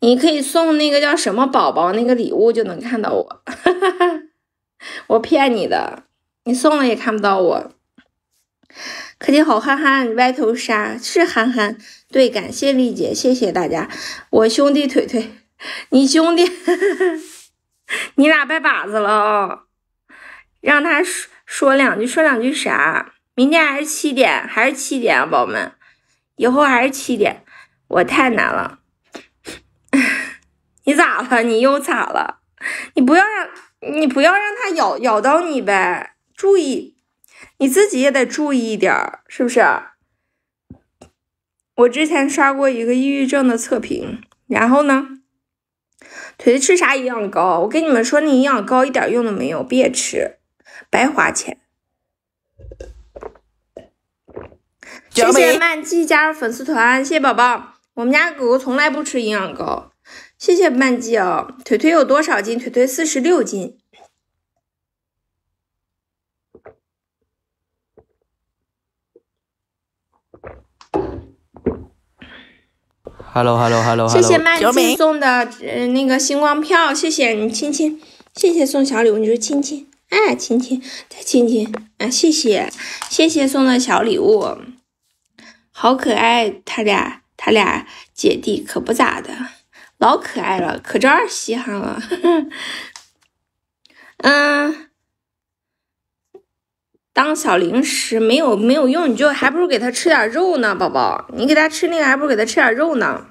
你可以送那个叫什么宝宝那个礼物就能看到我，我骗你的，你送了也看不到我。肯定好憨憨，歪头杀是憨憨。对，感谢丽姐，谢谢大家。我兄弟腿腿，你兄弟，你俩拜把子了啊？让他说说两句，说两句啥？明天还是七点，还是七点啊，宝宝们，以后还是七点。我太难了，你咋了？你又咋了？你不要让，你不要让他咬咬到你呗，注意。你自己也得注意一点，是不是？我之前刷过一个抑郁症的测评，然后呢，腿腿吃啥营养膏？我跟你们说，那营养膏一点用都没有，别吃，白花钱。谢谢曼季加入粉丝团，谢谢宝宝。我们家狗狗从来不吃营养膏。谢谢曼季啊，腿腿有多少斤？腿腿四十六斤。Hello，Hello，Hello，谢谢曼青送的嗯那个星光票，谢谢你亲亲，谢谢送小礼物，你说亲亲，哎亲亲，再亲亲，啊谢谢谢谢送的小礼物，好可爱，他俩他俩姐弟可不咋的，老可爱了，可招稀罕了，嗯。当小零食没有没有用，你就还不如给他吃点肉呢，宝宝，你给他吃那个还不如给他吃点肉呢。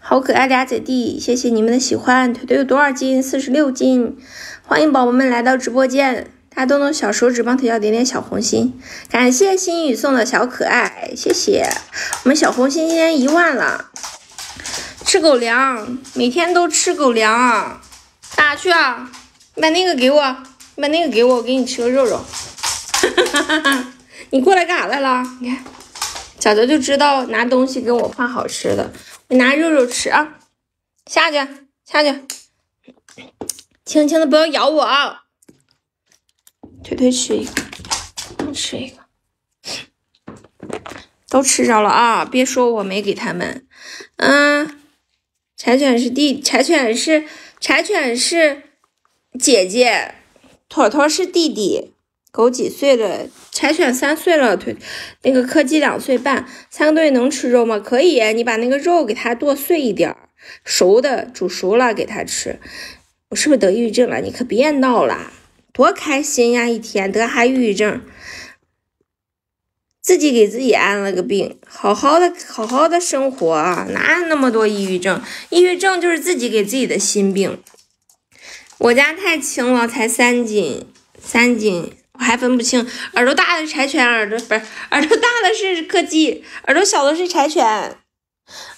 好可爱，俩姐弟，谢谢你们的喜欢。腿腿有多少斤？四十六斤。欢迎宝宝们来到直播间，大家动动小手指帮腿脚点点小红心。感谢心雨送的小可爱，谢谢。我们小红心今天一万了。吃狗粮，每天都吃狗粮啊。打去啊，把那个给我。你把那个给我，我给你吃个肉肉。你过来干啥来了？你看，小乔就知道拿东西给我换好吃的，我拿肉肉吃啊。下去，下去，轻轻的不要咬我。啊。推推吃一个，都吃一个，都吃着了啊！别说我没给他们。嗯，柴犬是弟，柴犬是柴犬是姐姐。妥妥是弟弟，狗几岁了？柴犬三岁了，腿那个柯基两岁半，三个多月能吃肉吗？可以，你把那个肉给它剁碎一点儿，熟的，煮熟了给它吃。我是不是得抑郁症了？你可别闹了，多开心呀！一天得哈抑郁症，自己给自己安了个病，好好的，好好的生活，哪有那么多抑郁症？抑郁症就是自己给自己的心病。我家太轻了，才三斤，三斤，我还分不清耳朵大的柴犬耳朵不是耳朵大的是柯基，耳朵小的是柴犬。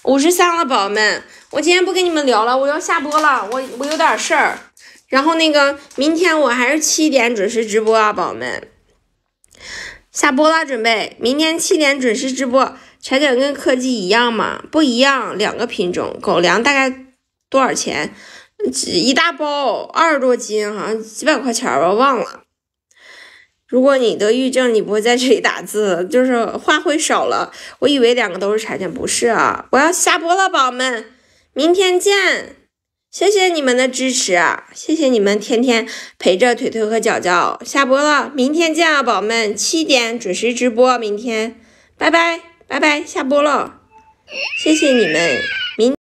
五十三了，宝宝们，我今天不跟你们聊了，我要下播了，我我有点事儿。然后那个明天我还是七点准时直播啊，宝宝们。下播了，准备明天七点准时直播。柴犬跟柯基一样吗？不一样，两个品种。狗粮大概多少钱？一大包二十多斤好像几百块钱吧，忘了。如果你得抑郁症，你不会在这里打字，就是话会少了。我以为两个都是柴电，不是啊。我要下播了，宝宝们，明天见，谢谢你们的支持，谢谢你们天天陪着腿腿和脚脚。下播了，明天见啊，宝宝们，七点准时直播，明天，拜拜，拜拜，下播了，谢谢你们。